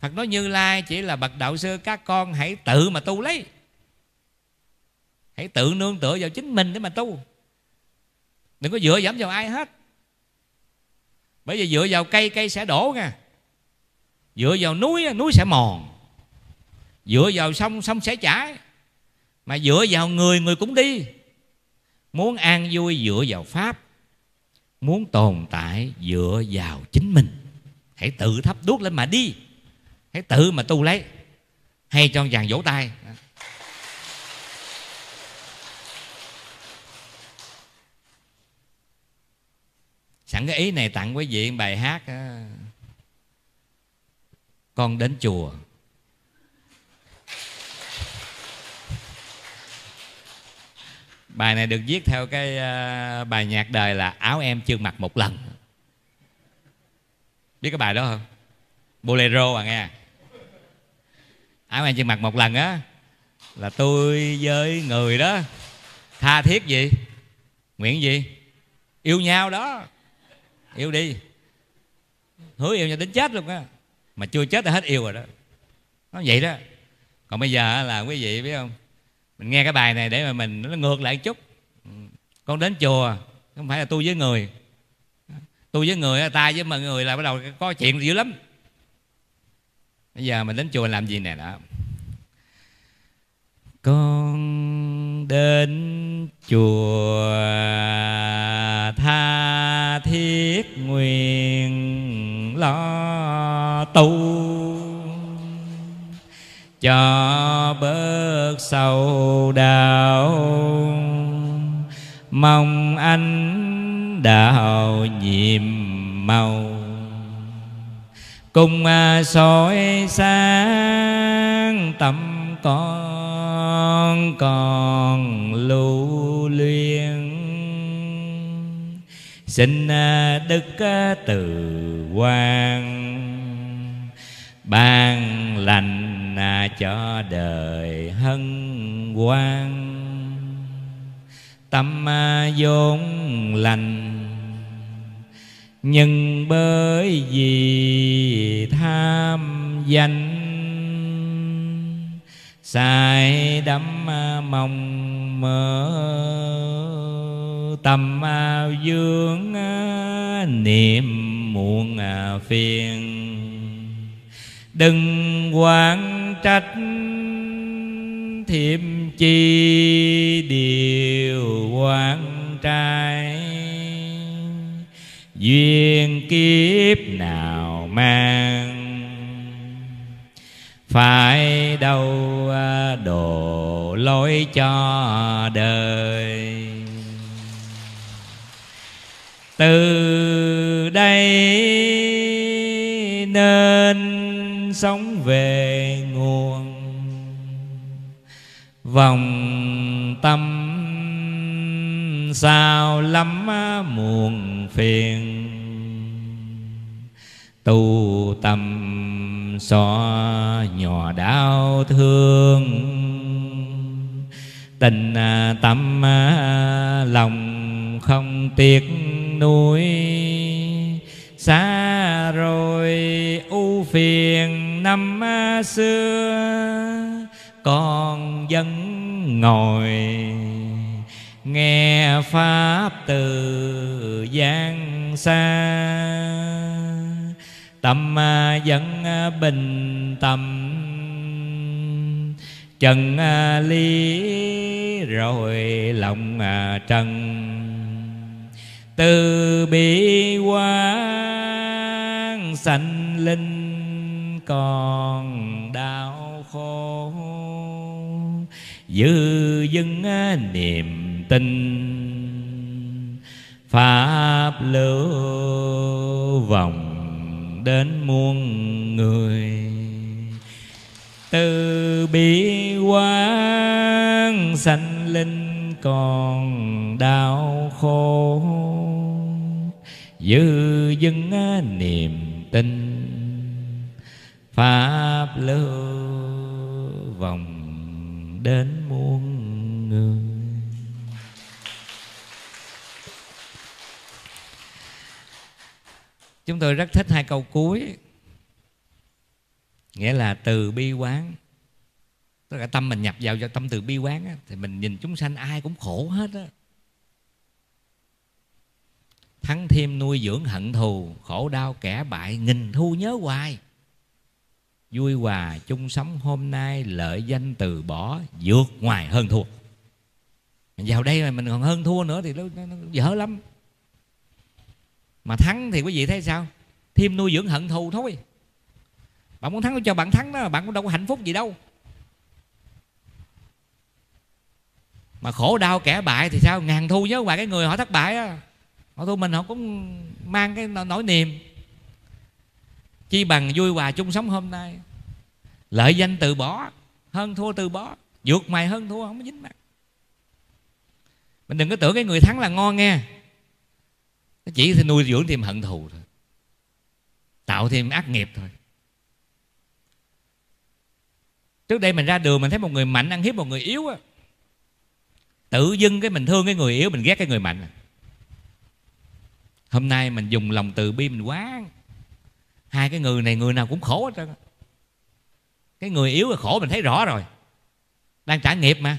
phật nói như lai chỉ là bậc đạo sư các con hãy tự mà tu lấy hãy tự nương tựa vào chính mình để mà tu đừng có dựa dẫm vào ai hết bởi vì dựa vào cây cây sẽ đổ nha dựa vào núi núi sẽ mòn dựa vào sông sông sẽ chảy mà dựa vào người người cũng đi muốn an vui dựa vào pháp muốn tồn tại dựa vào chính mình hãy tự thắp đuốc lên mà đi hãy tự mà tu lấy hay cho chàng vỗ tay sẵn cái ý này tặng quý vị bài hát con đến chùa bài này được viết theo cái à, bài nhạc đời là áo em chưa mặc một lần biết cái bài đó không bolero à nghe áo em chưa mặc một lần á là tôi với người đó tha thiết gì nguyện gì yêu nhau đó yêu đi hứa yêu nhau đến chết luôn á mà chưa chết là hết yêu rồi đó nó vậy đó còn bây giờ là quý vị biết không mình nghe cái bài này để mà mình nó ngược lại chút ừ. con đến chùa không phải là tu với người tu với người ta với mọi người là bắt đầu có chuyện dữ lắm bây giờ mình đến chùa làm gì nè đó con đến chùa tha thiết nguyện lo tu cho bớt sầu đau mong anh đạo nhiệm màu cùng à, soi sáng tâm con còn lưu luyện xin à, đức từ quang ban lành à, cho đời hân hoan tâm à, vốn lành nhưng bởi vì tham danh sai đắm à, mong mơ tâm ao dưỡng niệm muộn à phiền đừng quan trách thiệp chi điều quan trai duyên kiếp nào mang phải đâu à, đổ lỗi cho đời từ đây nên sống về nguồn vòng tâm sao lắm muộn phiền tu tâm xóa nhỏ đau thương tình tâm lòng không tiếc nuối xa rồi u phiền năm xưa còn vẫn ngồi nghe pháp từ gian xa tâm vẫn bình tâm trần ly rồi lòng trần từ bi quán sanh linh còn đau khổ dư dưng à, niềm tin pháp lưu vòng đến muôn người từ bi quán sanh linh con đau khổ dư dưng à, niềm tin pháp lơ vòng đến muôn người chúng tôi rất thích hai câu cuối nghĩa là từ bi quán tức là tâm mình nhập vào cho tâm từ bi quán á, thì mình nhìn chúng sanh ai cũng khổ hết á thắng thêm nuôi dưỡng hận thù khổ đau kẻ bại nghìn thu nhớ hoài vui hòa chung sống hôm nay lợi danh từ bỏ vượt ngoài hơn thua vào đây mà mình còn hơn thua nữa thì nó, nó, nó dở lắm mà thắng thì quý vị thấy sao thêm nuôi dưỡng hận thù thôi bạn muốn thắng cho bạn thắng đó bạn cũng đâu có hạnh phúc gì đâu mà khổ đau kẻ bại thì sao ngàn thu nhớ hoài cái người họ thất bại á họ thu mình họ cũng mang cái nỗi niềm chi bằng vui hòa chung sống hôm nay lợi danh từ bỏ hơn thua từ bỏ vượt mày hơn thua không có dính mặt mình đừng có tưởng cái người thắng là ngon nghe nó chỉ thì nuôi dưỡng thêm hận thù thôi tạo thêm ác nghiệp thôi trước đây mình ra đường mình thấy một người mạnh ăn hiếp một người yếu á tự dưng cái mình thương cái người yếu mình ghét cái người mạnh hôm nay mình dùng lòng từ bi mình quá hai cái người này người nào cũng khổ hết trơn cái người yếu là khổ mình thấy rõ rồi đang trả nghiệp mà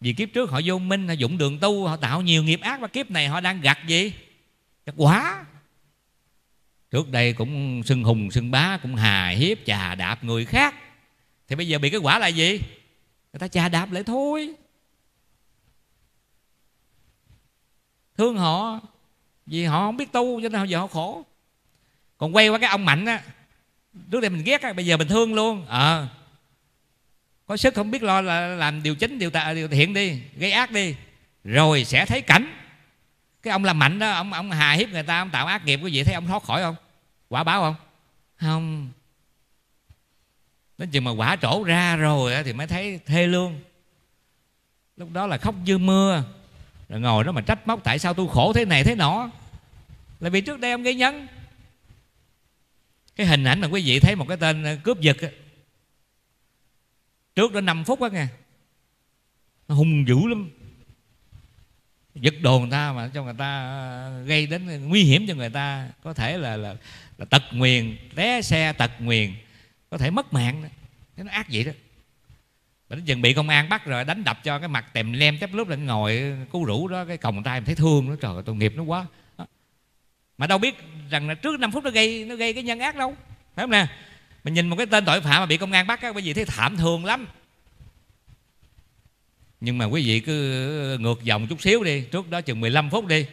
vì kiếp trước họ vô minh họ dụng đường tu họ tạo nhiều nghiệp ác và kiếp này họ đang gặt gì gặt quá trước đây cũng sưng hùng sưng bá cũng hà hiếp chà đạp người khác thì bây giờ bị cái quả là gì người ta chà đạp lại thôi thương họ vì họ không biết tu cho nên giờ họ khổ còn quay qua cái ông mạnh á trước đây mình ghét á bây giờ mình thương luôn ờ à, có sức không biết lo là làm điều chính điều tạ điều thiện đi gây ác đi rồi sẽ thấy cảnh cái ông làm mạnh đó ông ông hà hiếp người ta ông tạo ác nghiệp quý gì thấy ông thoát khỏi không quả báo không không đến chừng mà quả trổ ra rồi thì mới thấy thê lương lúc đó là khóc như mưa rồi ngồi đó mà trách móc tại sao tôi khổ thế này thế nọ là vì trước đây ông gây nhân cái hình ảnh mà quý vị thấy một cái tên ờ, cướp giật trước đó 5 phút đó nghe nó hung dữ lắm giật đồ người ta mà cho người ta ờ, gây đến nguy hiểm cho người ta có thể là là, là tật nguyền té xe tật nguyền có thể mất mạng đó. nó ác vậy đó mà đến chừng bị công an bắt rồi đánh đập cho cái mặt tèm lem tép lúc là ngồi cú rủ đó cái còng tay mình thấy thương nó trời ơi, tội nghiệp nó quá mà đâu biết rằng là trước 5 phút nó gây nó gây cái nhân ác đâu phải không nè mình nhìn một cái tên tội phạm mà bị công an bắt các quý vị thấy thảm thương lắm nhưng mà quý vị cứ ngược dòng chút xíu đi trước đó chừng 15 phút đi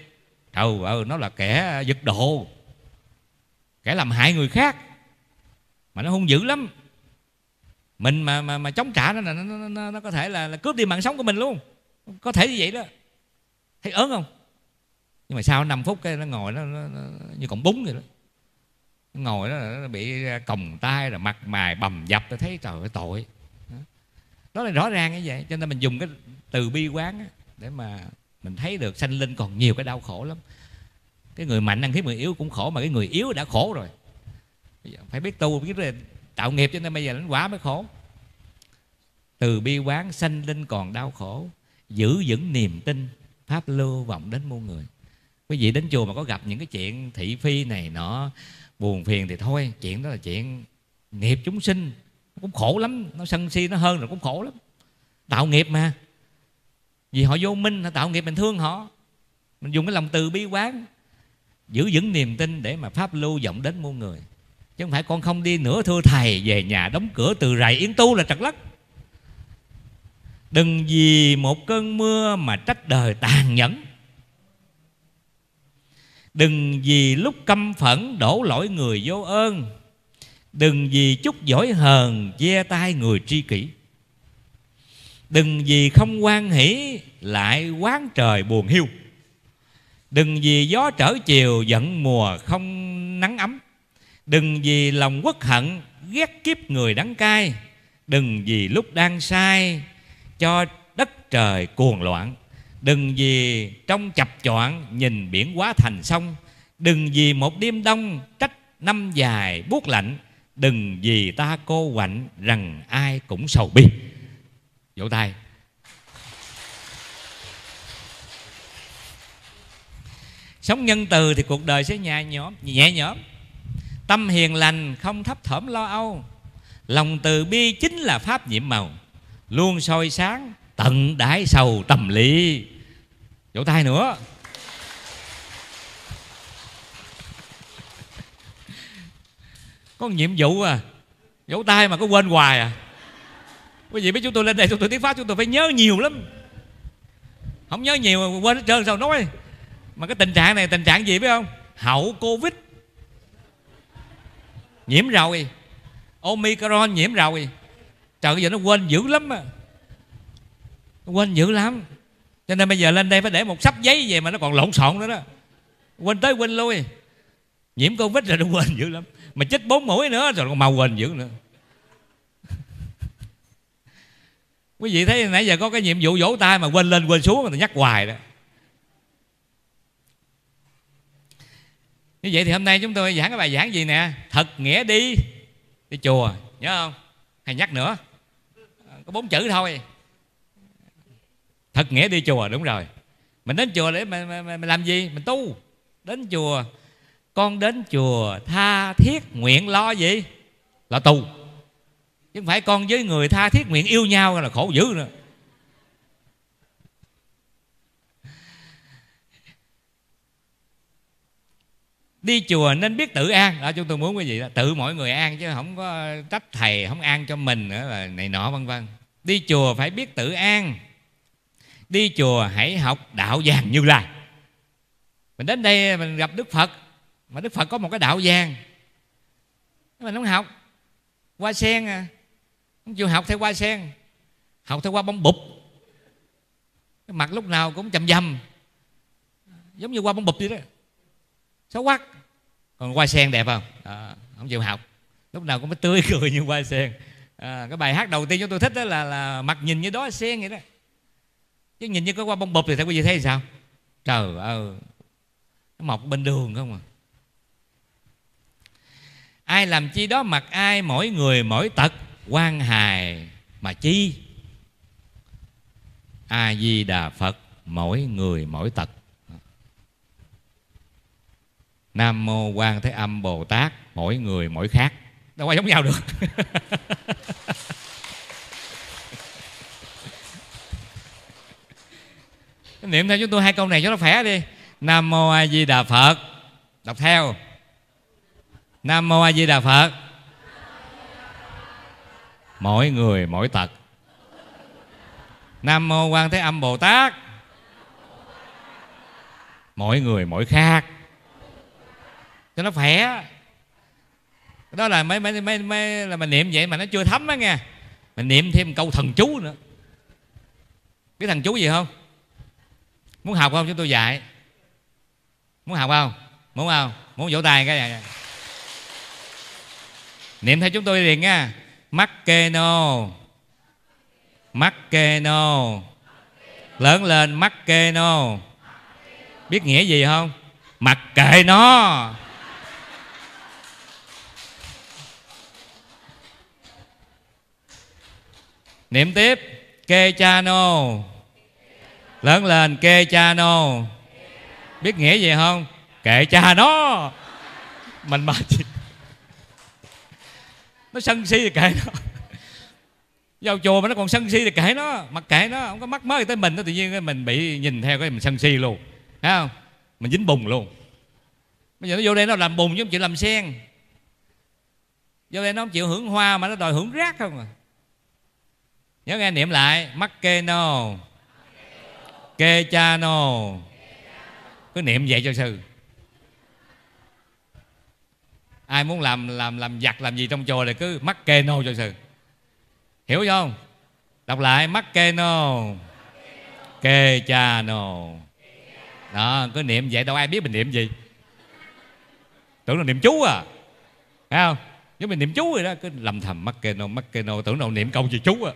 trời ơi nó là kẻ giật đồ kẻ làm hại người khác mà nó hung dữ lắm mình mà mà mà chống trả nó là nó, nó, nó có thể là, là cướp đi mạng sống của mình luôn có thể như vậy đó thấy ớn không nhưng mà sau 5 phút cái nó ngồi nó, nó, nó như còn bún vậy đó ngồi đó nó bị còng tay rồi mặt mày bầm dập tôi thấy trời ơi tội đó là rõ ràng như vậy cho nên mình dùng cái từ bi quán để mà mình thấy được sanh linh còn nhiều cái đau khổ lắm cái người mạnh ăn hiếp người yếu cũng khổ mà cái người yếu đã khổ rồi phải biết tu biết tạo nghiệp cho nên bây giờ lãnh quả mới khổ từ bi quán sanh linh còn đau khổ giữ vững niềm tin pháp lưu vọng đến muôn người quý vị đến chùa mà có gặp những cái chuyện thị phi này nọ buồn phiền thì thôi chuyện đó là chuyện nghiệp chúng sinh nó cũng khổ lắm nó sân si nó hơn rồi cũng khổ lắm tạo nghiệp mà vì họ vô minh họ tạo nghiệp mình thương họ mình dùng cái lòng từ bi quán giữ vững niềm tin để mà pháp lưu vọng đến muôn người chứ không phải con không đi nữa thưa thầy về nhà đóng cửa từ rày yến tu là trật lắc, đừng vì một cơn mưa mà trách đời tàn nhẫn đừng vì lúc căm phẫn đổ lỗi người vô ơn đừng vì chút giỏi hờn che tay người tri kỷ đừng vì không quan hỷ lại quán trời buồn hiu đừng vì gió trở chiều giận mùa không nắng ấm Đừng vì lòng quốc hận Ghét kiếp người đắng cay Đừng vì lúc đang sai Cho đất trời cuồng loạn Đừng vì trong chập choạng Nhìn biển quá thành sông Đừng vì một đêm đông Trách năm dài buốt lạnh Đừng vì ta cô quạnh Rằng ai cũng sầu bi Vỗ tay Sống nhân từ thì cuộc đời sẽ nhẹ nhõm, nhẹ nhõm Tâm hiền lành không thấp thỏm lo âu Lòng từ bi chính là pháp nhiệm màu Luôn soi sáng tận đái sầu tầm lý Vỗ tay nữa Có nhiệm vụ à Vỗ tay mà có quên hoài à Quý vị biết chúng tôi lên đây chúng tôi thuyết pháp chúng tôi phải nhớ nhiều lắm Không nhớ nhiều quên hết trơn sao nói Mà cái tình trạng này tình trạng gì biết không Hậu Covid nhiễm rồi omicron nhiễm rồi trời giờ nó quên dữ lắm à. nó quên dữ lắm cho nên bây giờ lên đây phải để một sắp giấy về mà nó còn lộn xộn nữa đó quên tới quên lui nhiễm covid rồi nó quên dữ lắm mà chích bốn mũi nữa rồi còn mà quên dữ nữa quý vị thấy nãy giờ có cái nhiệm vụ vỗ tay mà quên lên quên xuống mà nhắc hoài đó như vậy thì hôm nay chúng tôi giảng cái bài giảng gì nè thật nghĩa đi đi chùa nhớ không hay nhắc nữa à, có bốn chữ thôi thật nghĩa đi chùa đúng rồi mình đến chùa để mình, mình, mình làm gì mình tu đến chùa con đến chùa tha thiết nguyện lo gì là tu chứ không phải con với người tha thiết nguyện yêu nhau là khổ dữ nữa đi chùa nên biết tự an đó chúng tôi muốn cái gì đó tự mỗi người an chứ không có trách thầy không an cho mình nữa là này nọ vân vân đi chùa phải biết tự an đi chùa hãy học đạo vàng như lai mình đến đây mình gặp đức phật mà đức phật có một cái đạo vàng mình không học qua sen à không chịu học theo qua sen học theo qua bông bụp mặt lúc nào cũng chầm dầm giống như qua bông bụp vậy đó xấu quắc còn hoa sen đẹp không à, không chịu học lúc nào cũng mới tươi cười như hoa sen à, cái bài hát đầu tiên chúng tôi thích đó là là mặt nhìn như đó sen vậy đó chứ nhìn như có qua bông bụp thì thấy quý vị thấy sao trời ơi nó mọc bên đường không à ai làm chi đó mặc ai mỗi người mỗi tật quan hài mà chi a di đà phật mỗi người mỗi tật nam mô quan thế âm bồ tát mỗi người mỗi khác đâu có giống nhau được niệm theo chúng tôi hai câu này cho nó khỏe đi nam mô a di đà phật đọc theo nam mô a di đà phật mỗi người mỗi tật nam mô quan thế âm bồ tát mỗi người mỗi khác cho nó khỏe đó là mấy mấy mấy, mấy là mình niệm vậy mà nó chưa thấm á nghe mình niệm thêm câu thần chú nữa biết thần chú gì không muốn học không chúng tôi dạy muốn học không muốn không muốn vỗ tay cái này niệm theo chúng tôi liền nha mắc kê nô mắc kê nô lớn lên mắc kê nô biết nghĩa gì không mặc kệ nó niệm tiếp kê cha nô lớn lên kê cha nô biết nghĩa gì không kệ cha nó mình mà nó sân si thì kệ nó vào chùa mà nó còn sân si thì kệ nó mặc kệ nó không có mắc mới tới mình nó tự nhiên mình bị nhìn theo cái mình sân si luôn thấy không mình dính bùn luôn bây giờ nó vô đây nó làm bùn chứ không chịu làm sen vô đây nó không chịu hưởng hoa mà nó đòi hưởng rác không à nhớ nghe niệm lại mắc kê nô kê cha nô cứ niệm vậy cho sư ai muốn làm làm làm giặt làm gì trong chùa thì cứ mắc kê nô cho sư hiểu không đọc lại mắc kê nô kê cha nô đó cứ niệm vậy đâu ai biết mình niệm gì tưởng là niệm chú à thấy không nếu mình niệm chú rồi đó cứ lầm thầm mắc kê nô mắc kê nô tưởng là niệm câu gì chú à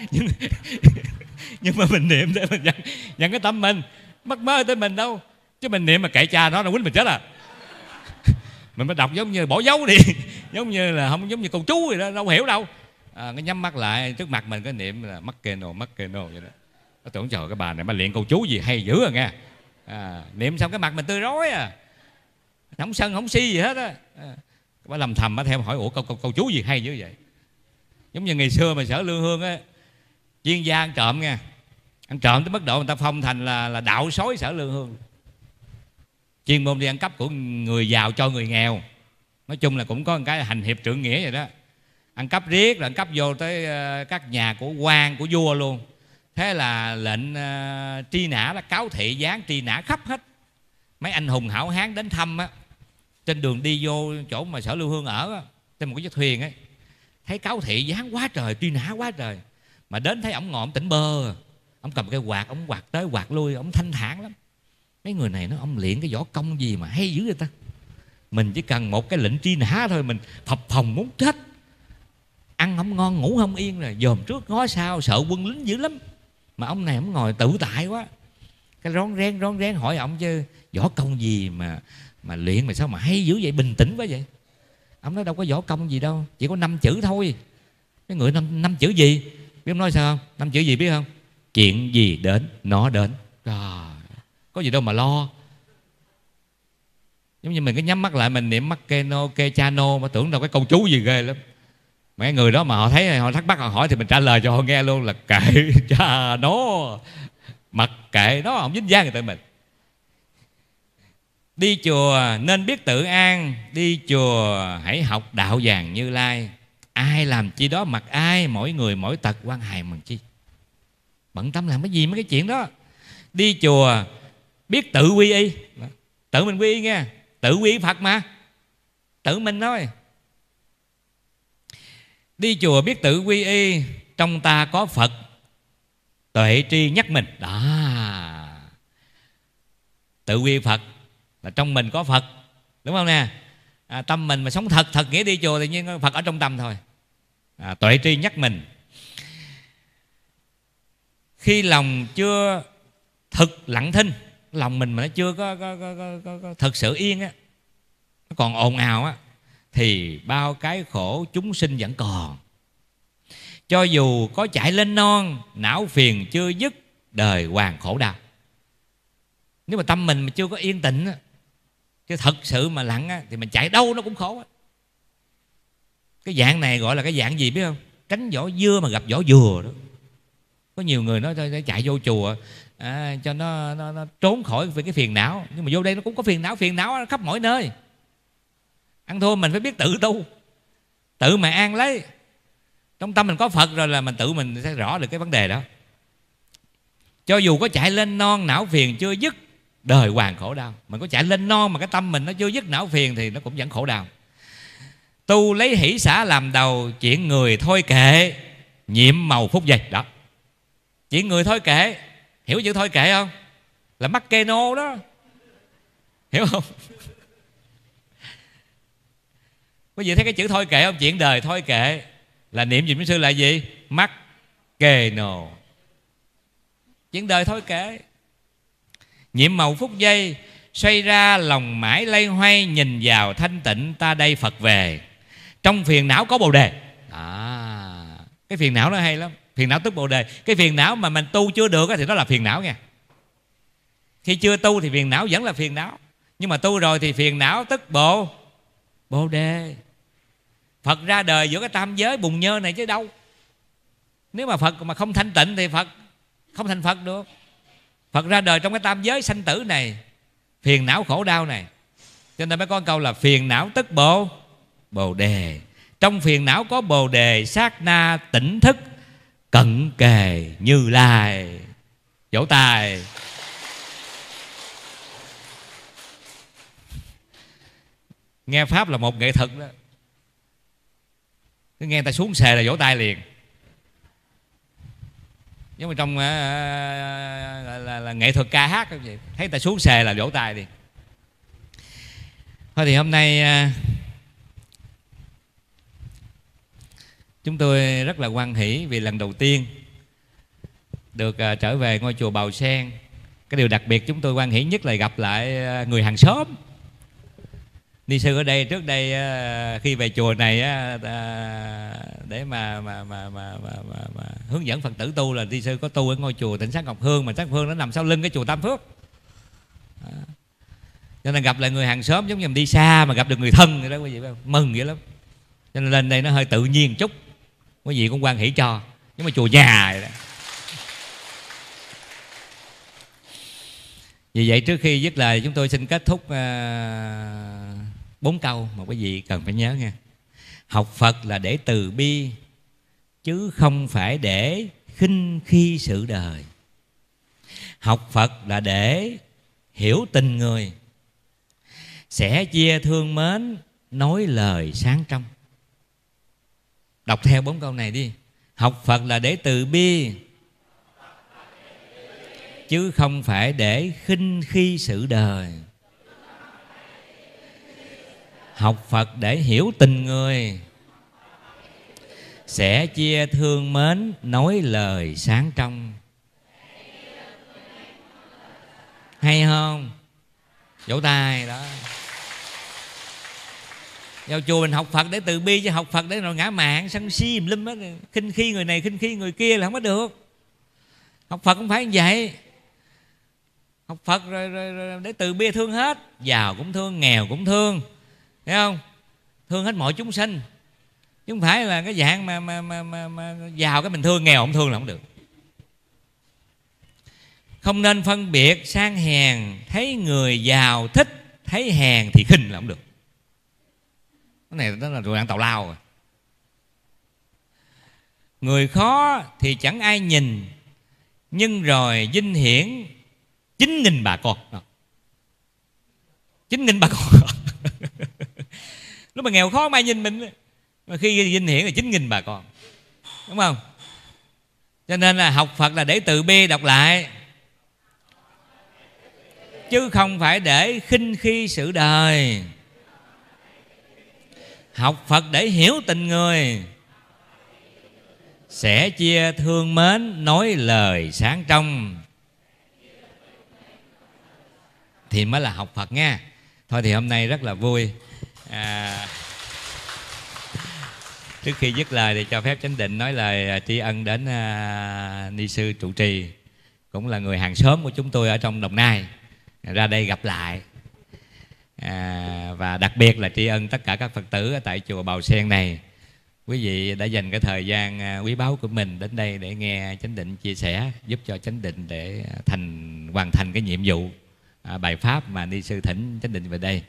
nhưng, nhưng mà mình niệm để mình nhận nhận cái tâm mình mất mơ tới mình đâu chứ mình niệm mà kệ cha nó là quýnh mình chết à mình mới đọc giống như bỏ dấu đi giống như là không giống như câu chú gì đó đâu hiểu đâu à, cái nhắm mắt lại trước mặt mình cái niệm là mắc kê nồ mắc kê nồ vậy đó nó tưởng trời cái bà này mà luyện câu chú gì hay dữ rồi à, nghe à, niệm xong cái mặt mình tươi rối à không sân không si gì hết á à, bà làm thầm á theo hỏi ủa câu, câu câu chú gì hay dữ vậy giống như ngày xưa mà sở lương hương á chuyên gia ăn trộm nha ăn trộm tới mức độ người ta phong thành là là đạo sói sở lương hương chuyên môn đi ăn cắp của người giàu cho người nghèo nói chung là cũng có một cái hành hiệp trượng nghĩa vậy đó ăn cắp riết rồi ăn cắp vô tới ờ, các nhà của quan của vua luôn thế là lệnh uh, tri nã là cáo thị gián tri nã khắp hết mấy anh hùng hảo hán đến thăm á trên đường đi vô chỗ mà sở lưu hương ở á trên một cái chiếc thuyền ấy thấy cáo thị gián quá trời tri nã quá trời mà đến thấy ổng ngồi ổng tỉnh bơ ổng cầm cái quạt ổng quạt tới quạt lui ổng thanh thản lắm mấy người này nó ông luyện cái võ công gì mà hay dữ vậy ta mình chỉ cần một cái lệnh tri nã thôi mình phập phòng muốn chết ăn không ngon ngủ không yên rồi dòm trước ngó sau sợ quân lính dữ lắm mà ông này ông ngồi tự tại quá cái rón rén rón rén hỏi ông chứ võ công gì mà mà luyện mà sao mà hay dữ vậy bình tĩnh quá vậy ông nói đâu có võ công gì đâu chỉ có năm chữ thôi cái người năm năm chữ gì biết nói sao không năm chữ gì biết không chuyện gì đến nó đến Trời, có gì đâu mà lo giống như mình cứ nhắm mắt lại mình niệm mắt keno ke mà tưởng đâu cái câu chú gì ghê lắm mấy người đó mà họ thấy họ thắc mắc họ hỏi thì mình trả lời cho họ nghe luôn là kệ cha nó mặc kệ nó không dính dáng người ta mình đi chùa nên biết tự an đi chùa hãy học đạo vàng như lai ai làm chi đó mặc ai mỗi người mỗi tật quan hài mừng chi bận tâm làm cái gì mấy cái chuyện đó đi chùa biết tự quy y tự mình quy y nghe tự quy y phật mà tự mình thôi đi chùa biết tự quy y trong ta có phật tuệ tri nhắc mình đó tự quy phật là trong mình có phật đúng không nè à, tâm mình mà sống thật thật nghĩa đi chùa thì nhiên phật ở trong tâm thôi à, tuệ tri nhắc mình khi lòng chưa thực lặng thinh lòng mình mà nó chưa có, có, có, có, có, có thực sự yên á nó còn ồn ào á thì bao cái khổ chúng sinh vẫn còn cho dù có chạy lên non não phiền chưa dứt đời hoàng khổ đau nếu mà tâm mình mà chưa có yên tĩnh chứ thật sự mà lặng á, thì mình chạy đâu nó cũng khổ á cái dạng này gọi là cái dạng gì biết không tránh vỏ dưa mà gặp vỏ dừa đó có nhiều người nói thôi chạy vô chùa à, cho nó, nó, nó trốn khỏi cái phiền não nhưng mà vô đây nó cũng có phiền não phiền não khắp mọi nơi ăn thua mình phải biết tự tu tự mà an lấy trong tâm mình có phật rồi là mình tự mình sẽ rõ được cái vấn đề đó cho dù có chạy lên non não phiền chưa dứt đời hoàng khổ đau mình có chạy lên non mà cái tâm mình nó chưa dứt não phiền thì nó cũng vẫn khổ đau tu lấy hỷ xã làm đầu chuyện người thôi kệ nhiệm màu phút giây đó chuyện người thôi kệ hiểu chữ thôi kệ không là mắc kê nô đó hiểu không quý vị thấy cái chữ thôi kệ không chuyện đời thôi kệ là niệm gì sư là gì mắc kê nô chuyện đời thôi kệ nhiệm màu phút giây xoay ra lòng mãi lây hoay nhìn vào thanh tịnh ta đây phật về trong phiền não có bồ đề à, cái phiền não nó hay lắm phiền não tức bồ đề cái phiền não mà mình tu chưa được thì đó là phiền não nha khi chưa tu thì phiền não vẫn là phiền não nhưng mà tu rồi thì phiền não tức bồ bồ đề phật ra đời giữa cái tam giới bùng nhơ này chứ đâu nếu mà phật mà không thanh tịnh thì phật không thành phật được phật ra đời trong cái tam giới sanh tử này phiền não khổ đau này cho nên mới có câu là phiền não tức bồ bồ đề trong phiền não có bồ đề sát na tỉnh thức cận kề như lai vỗ tài nghe pháp là một nghệ thuật đó cứ nghe người ta xuống xề là vỗ tay liền giống như trong uh, là, à, à, là, là nghệ thuật ca hát vậy thấy người ta xuống xề là vỗ tay liền thôi thì hôm nay uh, Chúng tôi rất là quan hỷ vì lần đầu tiên được à, trở về ngôi chùa Bào Sen. Cái điều đặc biệt chúng tôi quan hỷ nhất là gặp lại à, người hàng xóm. Ni sư ở đây trước đây à, khi về chùa này để mà mà, mà mà mà mà mà hướng dẫn Phật tử tu là ni sư có tu ở ngôi chùa tỉnh Sát Ngọc Hương mà Sát Hương nó nằm sau lưng cái chùa Tam Phước. À. Cho nên gặp lại người hàng xóm giống như mình đi xa mà gặp được người thân vậy đó quý vị Mừng vậy lắm. Cho nên lên đây nó hơi tự nhiên chút quý vị cũng quan hỷ cho nhưng mà chùa già vậy đó vì vậy trước khi dứt lời chúng tôi xin kết thúc ờ, bốn uh, câu mà quý vị cần phải nhớ nha học phật là để từ bi chứ không phải để khinh khi sự đời học phật là để hiểu tình người sẽ chia thương mến nói lời sáng trong Đọc theo bốn câu này đi Học Phật là để từ bi Chứ không phải để khinh khi sự đời Học Phật để hiểu tình người Sẽ chia thương mến Nói lời sáng trong Hay không? Vỗ tay đó vào chùa mình học phật để từ bi chứ học phật để rồi ngã mạng sân si tùm lum á khinh khi người này khinh khi người kia là không có được học phật không phải như vậy học phật rồi, rồi, rồi để từ bi thương hết giàu cũng thương nghèo cũng thương thấy không thương hết mọi chúng sinh chứ không phải là cái dạng mà mà mà mà, mà giàu cái mình thương nghèo không thương là không được không nên phân biệt sang hèn thấy người giàu thích thấy hèn thì khinh là không được cái này nó là rồi ăn tào lao rồi à. người khó thì chẳng ai nhìn nhưng rồi vinh hiển chín nghìn bà con chín nghìn bà con lúc mà nghèo khó mai nhìn mình mà khi vinh hiển là chín nghìn bà con đúng không cho nên là học phật là để từ bi đọc lại chứ không phải để khinh khi sự đời học phật để hiểu tình người sẽ chia thương mến nói lời sáng trong thì mới là học phật nha thôi thì hôm nay rất là vui à, trước khi dứt lời thì cho phép chánh định nói lời à, tri ân đến à, ni sư trụ trì cũng là người hàng xóm của chúng tôi ở trong đồng nai ra đây gặp lại à, và đặc biệt là tri ân tất cả các phật tử tại chùa Bào Sen này quý vị đã dành cái thời gian à, quý báu của mình đến đây để nghe chánh định chia sẻ giúp cho chánh định để thành hoàn thành cái nhiệm vụ à, bài pháp mà ni sư thỉnh chánh định về đây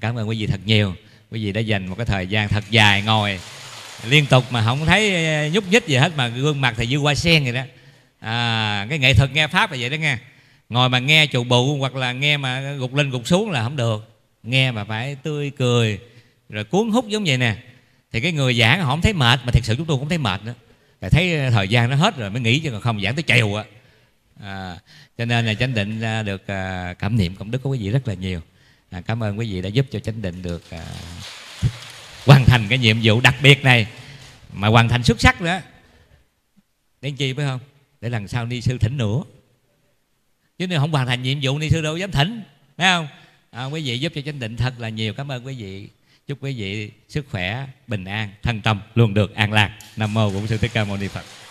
cảm ơn quý vị thật nhiều quý vị đã dành một cái thời gian thật dài ngồi liên tục mà không thấy à, nhúc nhích gì hết mà gương mặt thì như hoa sen vậy đó à, cái nghệ thuật nghe pháp là vậy đó nghe ngồi mà nghe trụ bụ hoặc là nghe mà gục lên gục xuống là không được nghe mà phải tươi cười rồi cuốn hút giống vậy nè thì cái người giảng họ không thấy mệt mà thật sự chúng tôi cũng thấy mệt nữa tại thấy ờ, thời gian nó hết rồi mới nghỉ chứ còn không giảng tới chiều á à, cho nên là chánh định được à, cảm niệm công đức của quý vị rất là nhiều à, cảm ơn quý vị đã giúp cho chánh định được à, hoàn thành cái nhiệm vụ đặc biệt này mà hoàn thành xuất sắc nữa để chi phải không để lần sau ni sư thỉnh nữa chứ nếu không hoàn thành nhiệm vụ ni sư đâu dám thỉnh phải không à, quý vị giúp cho chánh định thật là nhiều cảm ơn quý vị chúc quý vị sức khỏe bình an thân tâm luôn được an lạc nam mô bổn sư thích ca mâu ni phật